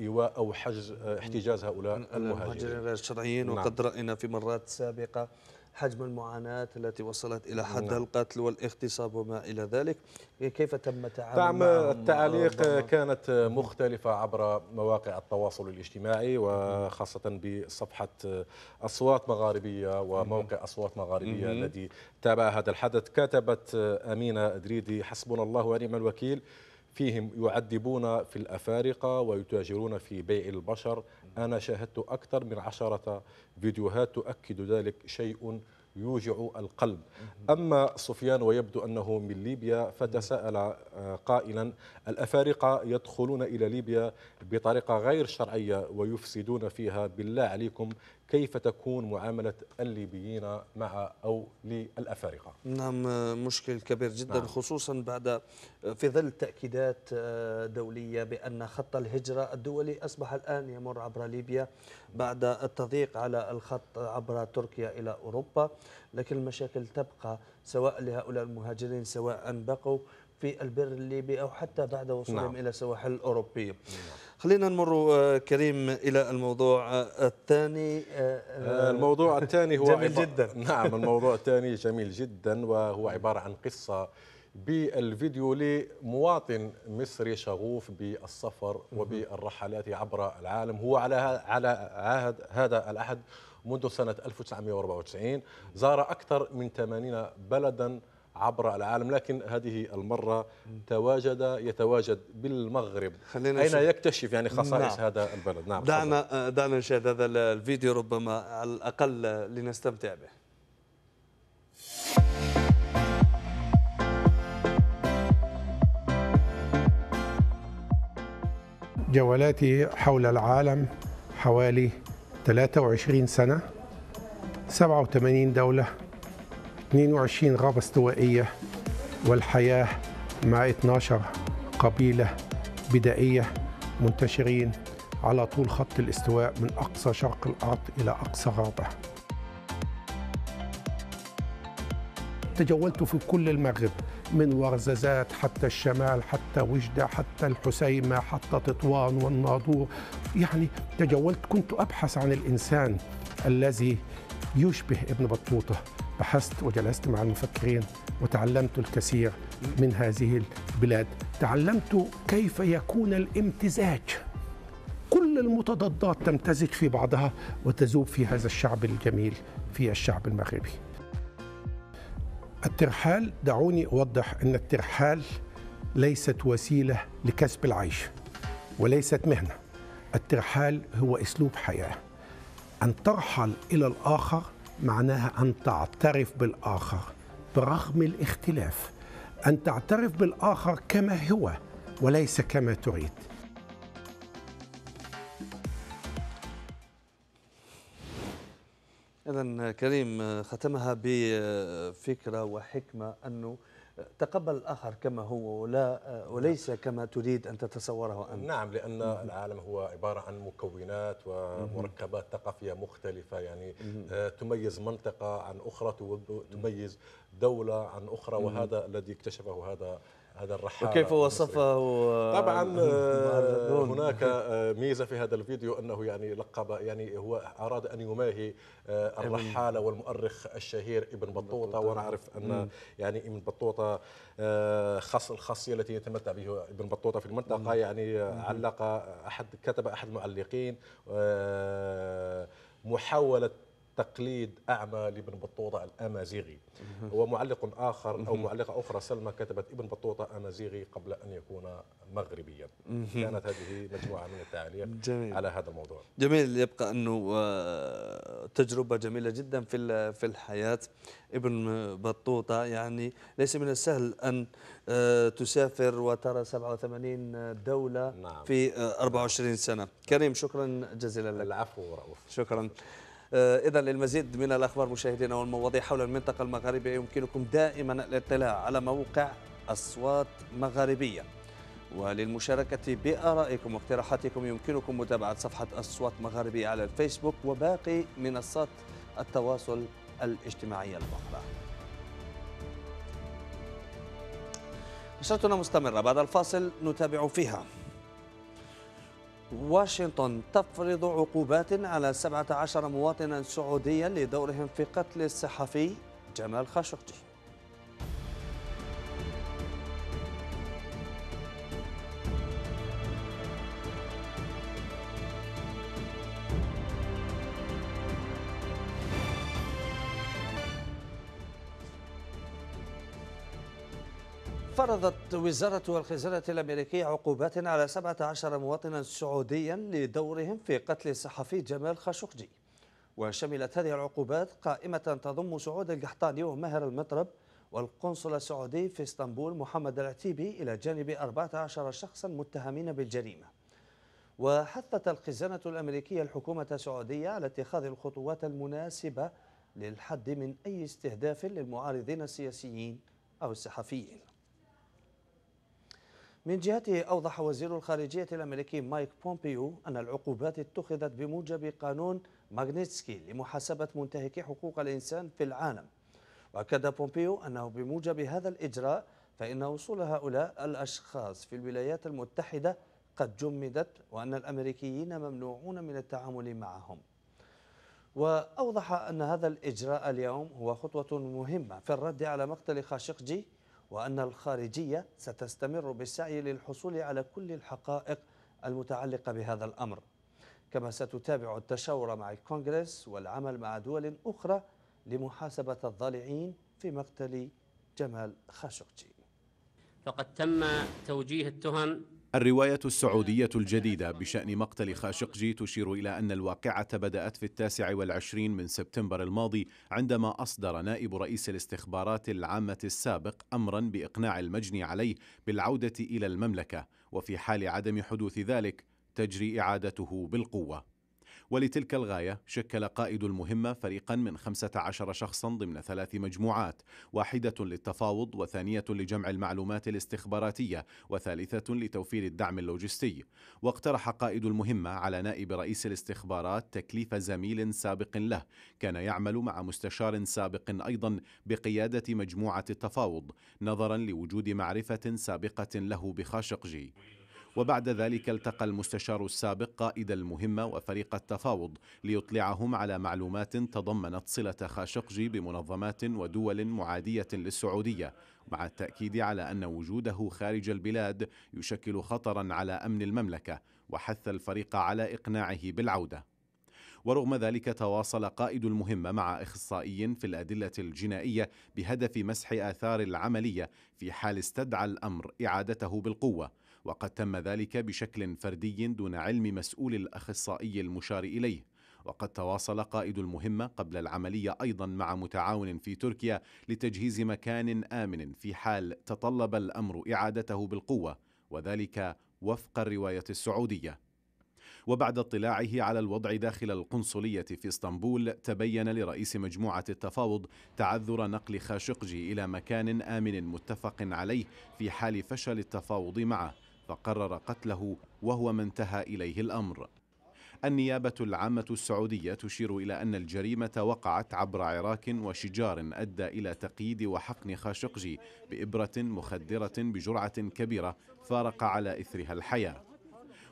إيواء أو حجز آه، احتجاز هؤلاء المهاجرين المهاجرين الشرعيين نعم. وقد رأينا في مرات سابقة حجم المعاناة التي وصلت إلى حد نعم. القتل والاغتصاب وما إلى ذلك كيف تم تعامل التعليق كانت مختلفة عبر مواقع التواصل الاجتماعي وخاصة بصفحة أصوات مغاربية وموقع أصوات مغاربية مم. الذي تابع هذا الحدث كتبت أمينة دريدي حسبنا الله ونعم الوكيل فيهم يعذبون في الأفارقة ويتاجرون في بيع البشر أنا شاهدت أكثر من عشرة فيديوهات تؤكد ذلك شيء يوجع القلب أما سفيان ويبدو أنه من ليبيا فتساءل آه، قائلا الأفارقة يدخلون إلى ليبيا بطريقة غير شرعية ويفسدون فيها بالله عليكم كيف تكون معاملة الليبيين مع أو للأفارقة نعم مشكل كبير جدا نعم. خصوصا بعد في ظل تأكيدات آه، دولية بأن خط الهجرة الدولي أصبح الآن يمر عبر ليبيا بعد التضييق على الخط عبر تركيا إلى أوروبا لكن المشاكل تبقى سواء لهؤلاء المهاجرين سواء بقوا في البر الليبي أو حتى بعد وصولهم نعم. إلى السواحل الأوروبية نعم. خلينا نمر آه، كريم إلى الموضوع آه، الثاني آه، الموضوع الثاني هو جميل جدا [laughs] نعم الموضوع الثاني جميل جدا وهو عبارة عن قصة بالفيديو لمواطن مصري شغوف بالسفر وبالرحلات عبر العالم هو على على عهد هذا العهد منذ سنة 1994 زار أكثر من 80 بلدا عبر العالم لكن هذه المرة تواجد يتواجد بالمغرب خلينا أين يكتشف يعني خصائص نعم. هذا البلد نعم دعنا, دعنا نشاهد هذا الفيديو ربما على الأقل لنستمتع به جولاتي حول العالم حوالي 23 سنة 87 دولة 22 غابة استوائية والحياة مع 12 قبيلة بدائية منتشرين على طول خط الاستواء من أقصى شرق الأرض إلى أقصى غابة تجولت في كل المغرب من ورزازات حتى الشمال حتى وجدة حتى الحسيمة حتى تطوان والناظور يعني تجولت كنت أبحث عن الإنسان الذي يشبه ابن بطوطة بحثت وجلست مع المفكرين وتعلمت الكثير من هذه البلاد تعلمت كيف يكون الامتزاج كل المتضادات تمتزج في بعضها وتذوب في هذا الشعب الجميل في الشعب المغربي الترحال دعوني أوضح أن الترحال ليست وسيلة لكسب العيش وليست مهنة الترحال هو أسلوب حياة أن ترحل إلى الآخر معناها أن تعترف بالآخر برغم الاختلاف أن تعترف بالآخر كما هو وليس كما تريد إذا كريم ختمها بفكرة وحكمة أنه تقبل الآخر كما هو ولا آه، وليس نعم. كما تريد أن تتصوره أنت نعم لأن العالم هو عبارة عن مكونات ومركبات ثقافية مختلفة يعني آه، تميز منطقة عن أخرى تميز دولة عن أخرى وهذا الذي اكتشفه هذا هذا الرحالة وكيف وصفه و... طبعا [laughs] آه، هناك آه، ميزه في هذا الفيديو انه يعني لقب يعني هو اراد ان يماهي آه، الرحاله والمؤرخ الشهير ابن بطوطه ونعرف ان يعني ابن بطوطه خاص الخاصيه التي يتمتع بها ابن بطوطه في المنطقه يعني علق احد كتب احد المعلقين محاوله تقليد أعمى لابن بطوطة الأمازيغي ومعلق آخر أو معلقة أخرى سلمى كتبت ابن بطوطة أمازيغي قبل أن يكون مغربيا كانت هذه مجموعة من التعليق جميل. على هذا الموضوع جميل يبقى أنه آه، تجربة جميلة جدا في في الحياة ابن بطوطة يعني ليس من السهل أن آه، تسافر وترى 87 دولة نعم. في 24 آه، سنة كريم شكرا جزيلا لك العفو رؤوف شكرا آه، إذا للمزيد من الأخبار مشاهدينا والمواضيع حول المنطقة المغاربية يمكنكم دائما الاطلاع على موقع أصوات مغاربية وللمشاركة بآرائكم واقتراحاتكم يمكنكم متابعة صفحة أصوات مغاربية على الفيسبوك وباقي منصات التواصل الاجتماعي الأخرى نشرتنا مستمرة بعد الفاصل نتابع فيها واشنطن تفرض عقوبات على 17 مواطنا سعوديا لدورهم في قتل الصحفي جمال خاشقجي فرضت وزارة الخزانة الأمريكية عقوبات على 17 مواطنا سعوديا لدورهم في قتل الصحفي جمال خاشقجي وشملت هذه العقوبات قائمة تضم سعود القحطاني وماهر المطرب والقنصل السعودي في اسطنبول محمد العتيبي إلى جانب 14 شخصا متهمين بالجريمة وحثت الخزانة الأمريكية الحكومة السعودية على اتخاذ الخطوات المناسبة للحد من أي استهداف للمعارضين السياسيين أو الصحفيين من جهته أوضح وزير الخارجية الأمريكي مايك بومبيو أن العقوبات اتخذت بموجب قانون ماغنيتسكي لمحاسبة منتهكي حقوق الإنسان في العالم وأكد بومبيو أنه بموجب هذا الإجراء فإن وصول هؤلاء الأشخاص في الولايات المتحدة قد جمدت وأن الأمريكيين ممنوعون من التعامل معهم وأوضح أن هذا الإجراء اليوم هو خطوة مهمة في الرد على مقتل خاشقجي وأن الخارجية ستستمر بالسعي للحصول على كل الحقائق المتعلقة بهذا الأمر كما ستتابع التشاور مع الكونغرس والعمل مع دول أخرى لمحاسبة الضالعين في مقتل جمال خاشقجي فقد تم توجيه التهم الرواية السعودية الجديدة بشأن مقتل خاشقجي تشير إلى أن الواقعة بدأت في التاسع والعشرين من سبتمبر الماضي عندما أصدر نائب رئيس الاستخبارات العامة السابق أمرا بإقناع المجني عليه بالعودة إلى المملكة وفي حال عدم حدوث ذلك تجري إعادته بالقوة ولتلك الغاية شكل قائد المهمة فريقا من 15 شخصا ضمن ثلاث مجموعات واحدة للتفاوض وثانية لجمع المعلومات الاستخباراتية وثالثة لتوفير الدعم اللوجستي واقترح قائد المهمة على نائب رئيس الاستخبارات تكليف زميل سابق له كان يعمل مع مستشار سابق أيضا بقيادة مجموعة التفاوض نظرا لوجود معرفة سابقة له بخاشقجي وبعد ذلك التقى المستشار السابق قائد المهمة وفريق التفاوض ليطلعهم على معلومات تضمنت صلة خاشقجي بمنظمات ودول معادية للسعودية مع التأكيد على أن وجوده خارج البلاد يشكل خطرا على أمن المملكة وحث الفريق على إقناعه بالعودة ورغم ذلك تواصل قائد المهمة مع إخصائي في الأدلة الجنائية بهدف مسح آثار العملية في حال استدعى الأمر إعادته بالقوة وقد تم ذلك بشكل فردي دون علم مسؤول الأخصائي المشار إليه وقد تواصل قائد المهمة قبل العملية أيضا مع متعاون في تركيا لتجهيز مكان آمن في حال تطلب الأمر إعادته بالقوة وذلك وفق الرواية السعودية وبعد اطلاعه على الوضع داخل القنصلية في اسطنبول تبين لرئيس مجموعة التفاوض تعذر نقل خاشقجي إلى مكان آمن متفق عليه في حال فشل التفاوض معه فقرر قتله وهو ما انتهى إليه الأمر النيابة العامة السعودية تشير إلى أن الجريمة وقعت عبر عراك وشجار أدى إلى تقييد وحقن خاشقجي بإبرة مخدرة بجرعة كبيرة فارق على إثرها الحياة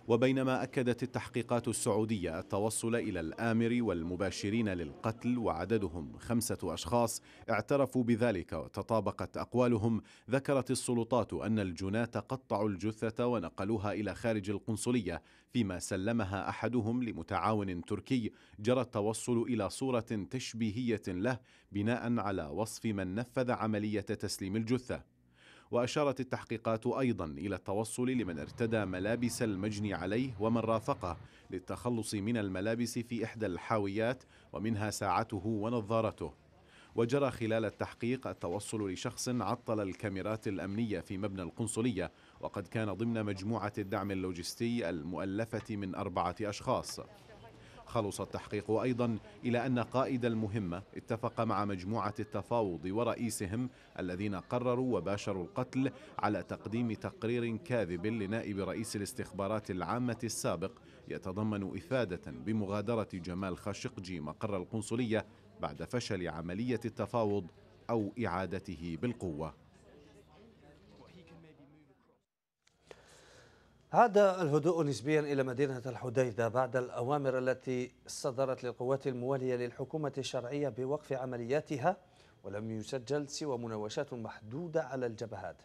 وبينما أكدت التحقيقات السعودية التوصل إلى الآمر والمباشرين للقتل وعددهم خمسة أشخاص اعترفوا بذلك وتطابقت أقوالهم ذكرت السلطات أن الجنات قطعوا الجثة ونقلوها إلى خارج القنصلية فيما سلمها أحدهم لمتعاون تركي جرى التوصل إلى صورة تشبيهية له بناء على وصف من نفذ عملية تسليم الجثة وأشارت التحقيقات أيضا إلى التوصل لمن ارتدى ملابس المجني عليه ومن رافقه للتخلص من الملابس في إحدى الحاويات ومنها ساعته ونظارته وجرى خلال التحقيق التوصل لشخص عطل الكاميرات الأمنية في مبنى القنصلية وقد كان ضمن مجموعة الدعم اللوجستي المؤلفة من أربعة أشخاص خلص التحقيق أيضا إلى أن قائد المهمة اتفق مع مجموعة التفاوض ورئيسهم الذين قرروا وباشروا القتل على تقديم تقرير كاذب لنائب رئيس الاستخبارات العامة السابق يتضمن إفادة بمغادرة جمال خاشقجي مقر القنصلية بعد فشل عملية التفاوض أو إعادته بالقوة عاد الهدوء نسبيا إلى مدينة الحديدة بعد الأوامر التي صدرت للقوات الموالية للحكومة الشرعية بوقف عملياتها ولم يسجل سوى مناوشات محدودة على الجبهات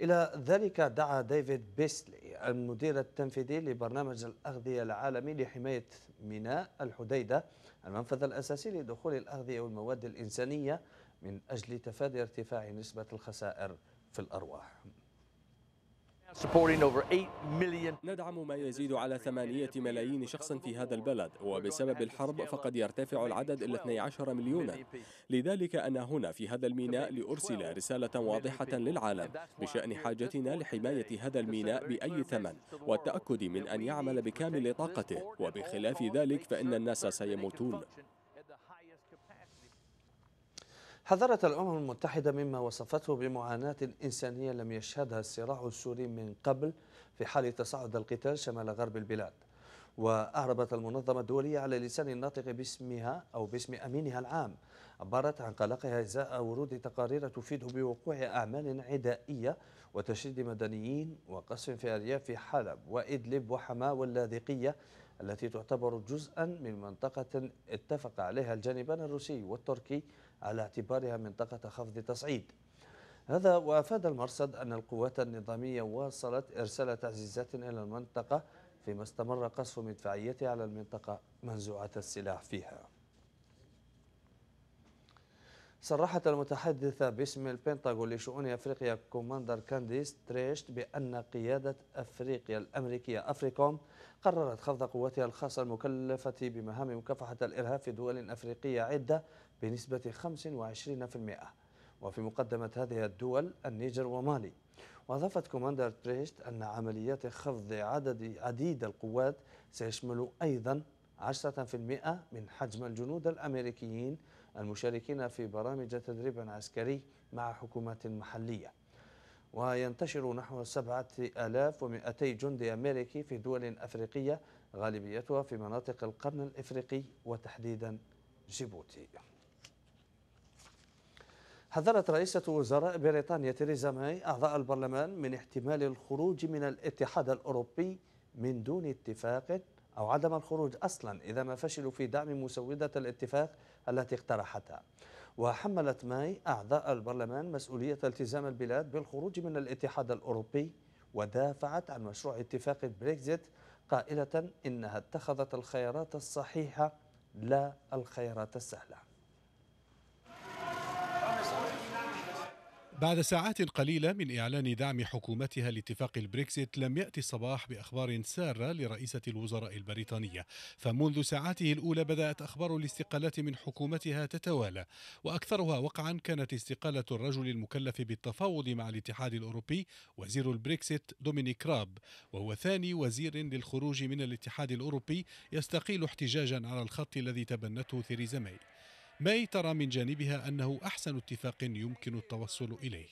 إلى ذلك دعا ديفيد بيسلي المدير التنفيذي لبرنامج الأغذية العالمي لحماية ميناء الحديدة المنفذ الأساسي لدخول الأغذية والمواد الإنسانية من أجل تفادي ارتفاع نسبة الخسائر في الأرواح ندعم ما يزيد على ثمانية ملايين شخص في هذا البلد وبسبب الحرب فقد يرتفع العدد إلى 12 مليونا لذلك أنا هنا في هذا الميناء لأرسل رسالة واضحة للعالم بشأن حاجتنا لحماية هذا الميناء بأي ثمن والتأكد من أن يعمل بكامل طاقته وبخلاف ذلك فإن الناس سيموتون حذرت الأمم المتحدة مما وصفته بمعاناة إنسانية لم يشهدها الصراع السوري من قبل في حال تصاعد القتال شمال غرب البلاد وأعربت المنظمة الدولية على لسان الناطق باسمها أو باسم أمينها العام عبرت عن قلقها إزاء ورود تقارير تفيد بوقوع أعمال عدائية وتشريد مدنيين وقصف في أرياف حلب وإدلب وحماة واللاذقية التي تعتبر جزءا من منطقة اتفق عليها الجانبان الروسي والتركي على اعتبارها منطقة خفض تصعيد هذا وأفاد المرصد أن القوات النظامية واصلت إرسال تعزيزات إلى المنطقة فيما استمر قصف مدفعيتها على المنطقة منزوعة السلاح فيها صرحت المتحدثة باسم البنتاغون لشؤون أفريقيا كوماندر كانديس تريشت بأن قيادة أفريقيا الأمريكية أفريكوم قررت خفض قواتها الخاصة المكلفة بمهام مكافحة الإرهاب في دول أفريقية عدة بنسبة 25% وفي مقدمة هذه الدول النيجر ومالي وأضافت كوماندر بريشت أن عمليات خفض عدد عديد القوات سيشمل أيضا 10% من حجم الجنود الأمريكيين المشاركين في برامج تدريب عسكري مع حكومات محلية وينتشر نحو 7200 جندي أمريكي في دول أفريقية غالبيتها في مناطق القرن الإفريقي وتحديدا جيبوتي حذرت رئيسة وزراء بريطانيا تيريزا ماي أعضاء البرلمان من احتمال الخروج من الاتحاد الأوروبي من دون اتفاق أو عدم الخروج أصلا إذا ما فشلوا في دعم مسودة الاتفاق التي اقترحتها وحملت ماي أعضاء البرلمان مسؤولية التزام البلاد بالخروج من الاتحاد الأوروبي ودافعت عن مشروع اتفاق بريكزيت قائلة إنها اتخذت الخيارات الصحيحة لا الخيارات السهله بعد ساعات قليلة من إعلان دعم حكومتها لاتفاق البريكسيت لم يأتي الصباح بأخبار سارة لرئيسة الوزراء البريطانية فمنذ ساعاته الأولى بدأت أخبار الاستقالات من حكومتها تتوالى وأكثرها وقعا كانت استقالة الرجل المكلف بالتفاوض مع الاتحاد الأوروبي وزير البريكسيت دومينيك راب وهو ثاني وزير للخروج من الاتحاد الأوروبي يستقيل احتجاجا على الخط الذي تبنته ثيريزا ماي ماي ترى من جانبها أنه أحسن اتفاق يمكن التوصل إليه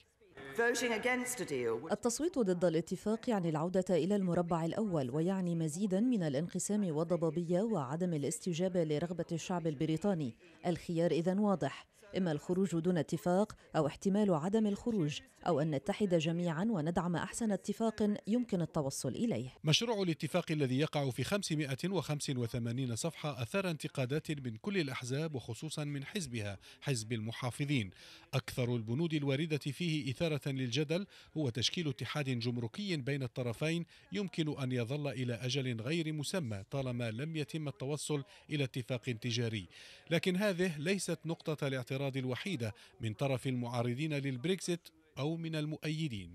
التصويت ضد الاتفاق يعني العودة إلى المربع الأول ويعني مزيدا من الانقسام والضبابية وعدم الاستجابة لرغبة الشعب البريطاني الخيار إذا واضح إما الخروج دون اتفاق أو احتمال عدم الخروج أو أن نتحد جميعا وندعم أحسن اتفاق يمكن التوصل إليه مشروع الاتفاق الذي يقع في 585 صفحة أثار انتقادات من كل الأحزاب وخصوصا من حزبها حزب المحافظين أكثر البنود الواردة فيه إثارة للجدل هو تشكيل اتحاد جمركي بين الطرفين يمكن أن يظل إلى أجل غير مسمى طالما لم يتم التوصل إلى اتفاق تجاري لكن هذه ليست نقطة الاعتراض الاعتراض الوحيدة من طرف المعارضين للبريكسيت أو من المؤيدين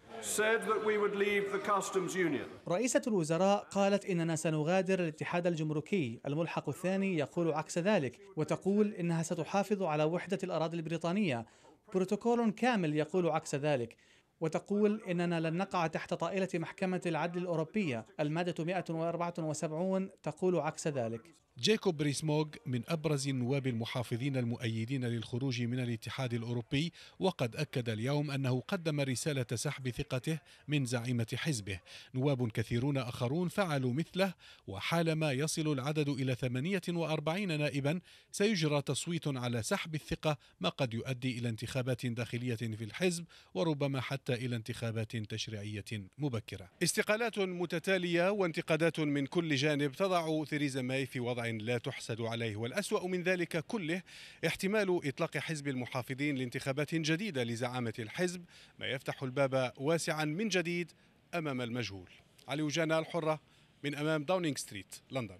رئيسة الوزراء قالت إننا سنغادر الاتحاد الجمركي الملحق الثاني يقول عكس ذلك وتقول إنها ستحافظ على وحدة الأراضي البريطانية بروتوكول كامل يقول عكس ذلك وتقول إننا لن نقع تحت طائلة محكمة العدل الأوروبية المادة 174 تقول عكس ذلك جيكوب ريسموغ من أبرز النواب المحافظين المؤيدين للخروج من الاتحاد الأوروبي وقد أكد اليوم أنه قدم رسالة سحب ثقته من زعيمة حزبه نواب كثيرون آخرون فعلوا مثله وحالما يصل العدد إلى 48 نائبا سيجرى تصويت على سحب الثقة ما قد يؤدي إلى انتخابات داخلية في الحزب وربما حتى إلى انتخابات تشريعية مبكرة استقالات متتالية وانتقادات من كل جانب تضع ثيريزا ماي في وضع لا تحسد عليه والأسوأ من ذلك كله احتمال إطلاق حزب المحافظين لانتخابات جديدة لزعامة الحزب ما يفتح الباب واسعا من جديد أمام المجهول علي وجانا الحرة من أمام داونينغ ستريت لندن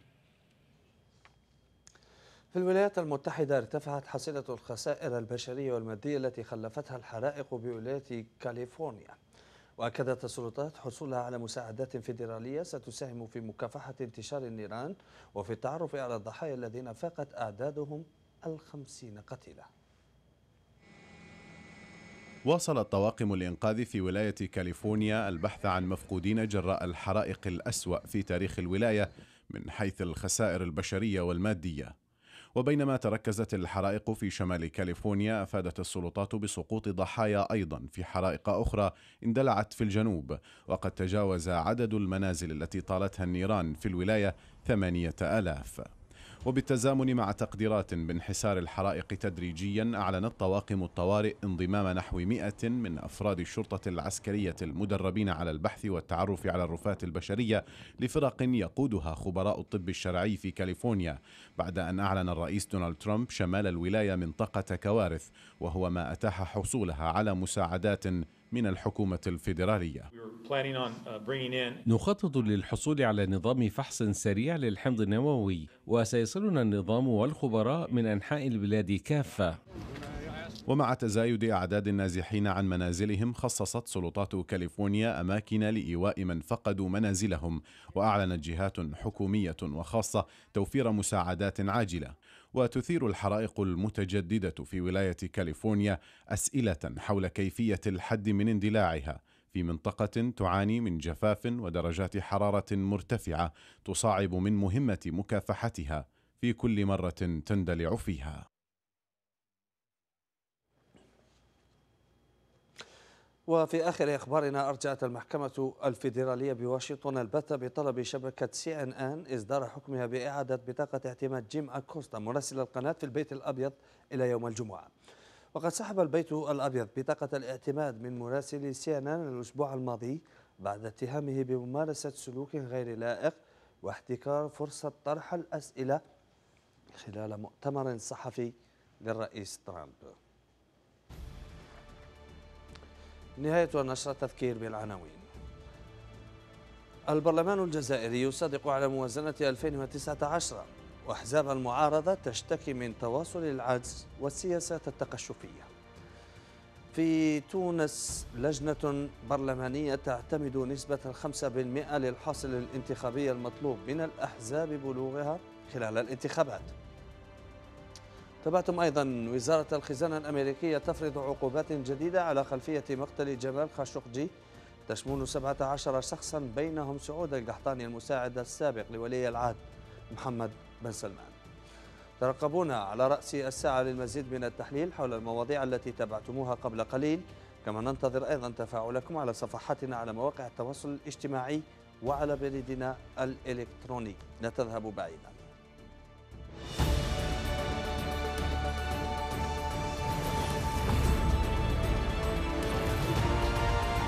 في الولايات المتحدة ارتفعت حصيلة الخسائر البشرية والمادية التي خلفتها الحرائق بولاية كاليفورنيا وأكدت السلطات حصولها على مساعدات فيدرالية ستساهم في مكافحة انتشار النيران وفي التعرف على الضحايا الذين فاقت أعدادهم الخمسين قتيلة واصلت طواقم الإنقاذ في ولاية كاليفورنيا البحث عن مفقودين جراء الحرائق الأسوأ في تاريخ الولاية من حيث الخسائر البشرية والمادية وبينما تركزت الحرائق في شمال كاليفورنيا أفادت السلطات بسقوط ضحايا أيضا في حرائق أخرى اندلعت في الجنوب وقد تجاوز عدد المنازل التي طالتها النيران في الولاية ثمانية آلاف وبالتزامن مع تقديرات بانحسار الحرائق تدريجيا أعلنت طواقم الطوارئ انضمام نحو 100 من أفراد الشرطة العسكرية المدربين على البحث والتعرف على الرفات البشرية لفرق يقودها خبراء الطب الشرعي في كاليفورنيا بعد أن أعلن الرئيس دونالد ترامب شمال الولاية منطقة كوارث وهو ما أتاح حصولها على مساعدات من الحكومة الفيدرالية نخطط للحصول على نظام فحص سريع للحمض النووي وسيصلنا النظام والخبراء من أنحاء البلاد كافة ومع تزايد أعداد النازحين عن منازلهم خصصت سلطات كاليفورنيا أماكن لإيواء من فقدوا منازلهم وأعلنت جهات حكومية وخاصة توفير مساعدات عاجلة وتثير الحرائق المتجددة في ولاية كاليفورنيا أسئلة حول كيفية الحد من اندلاعها في منطقة تعاني من جفاف ودرجات حرارة مرتفعة تصعب من مهمة مكافحتها في كل مرة تندلع فيها وفي آخر أخبارنا أرجعت المحكمة الفيدرالية بواشنطن البت بطلب شبكة سي إن إن إصدار حكمها بإعادة بطاقة اعتماد جيم أكوستا مراسل القناة في البيت الأبيض إلى يوم الجمعة وقد سحب البيت الأبيض بطاقة الاعتماد من مراسل سي إن إن الأسبوع الماضي بعد اتهامه بممارسة سلوك غير لائق واحتكار فرصة طرح الأسئلة خلال مؤتمر صحفي للرئيس ترامب نهاية النشرة تذكير بالعناوين البرلمان الجزائري يصدق على موازنة 2019 وأحزاب المعارضة تشتكي من تواصل العجز والسياسات التقشفية في تونس لجنة برلمانية تعتمد نسبة 5% للحاصل الانتخابي المطلوب من الأحزاب بلوغها خلال الانتخابات تابعتم أيضا وزارة الخزانة الأمريكية تفرض عقوبات جديدة على خلفية مقتل جمال خاشقجي تشمل 17 شخصا بينهم سعود القحطاني المساعد السابق لولي العهد محمد بن سلمان ترقبونا على رأس الساعة للمزيد من التحليل حول المواضيع التي تابعتموها قبل قليل كما ننتظر أيضا تفاعلكم على صفحاتنا على مواقع التواصل الاجتماعي وعلى بريدنا الإلكتروني لا تذهبوا بعيدا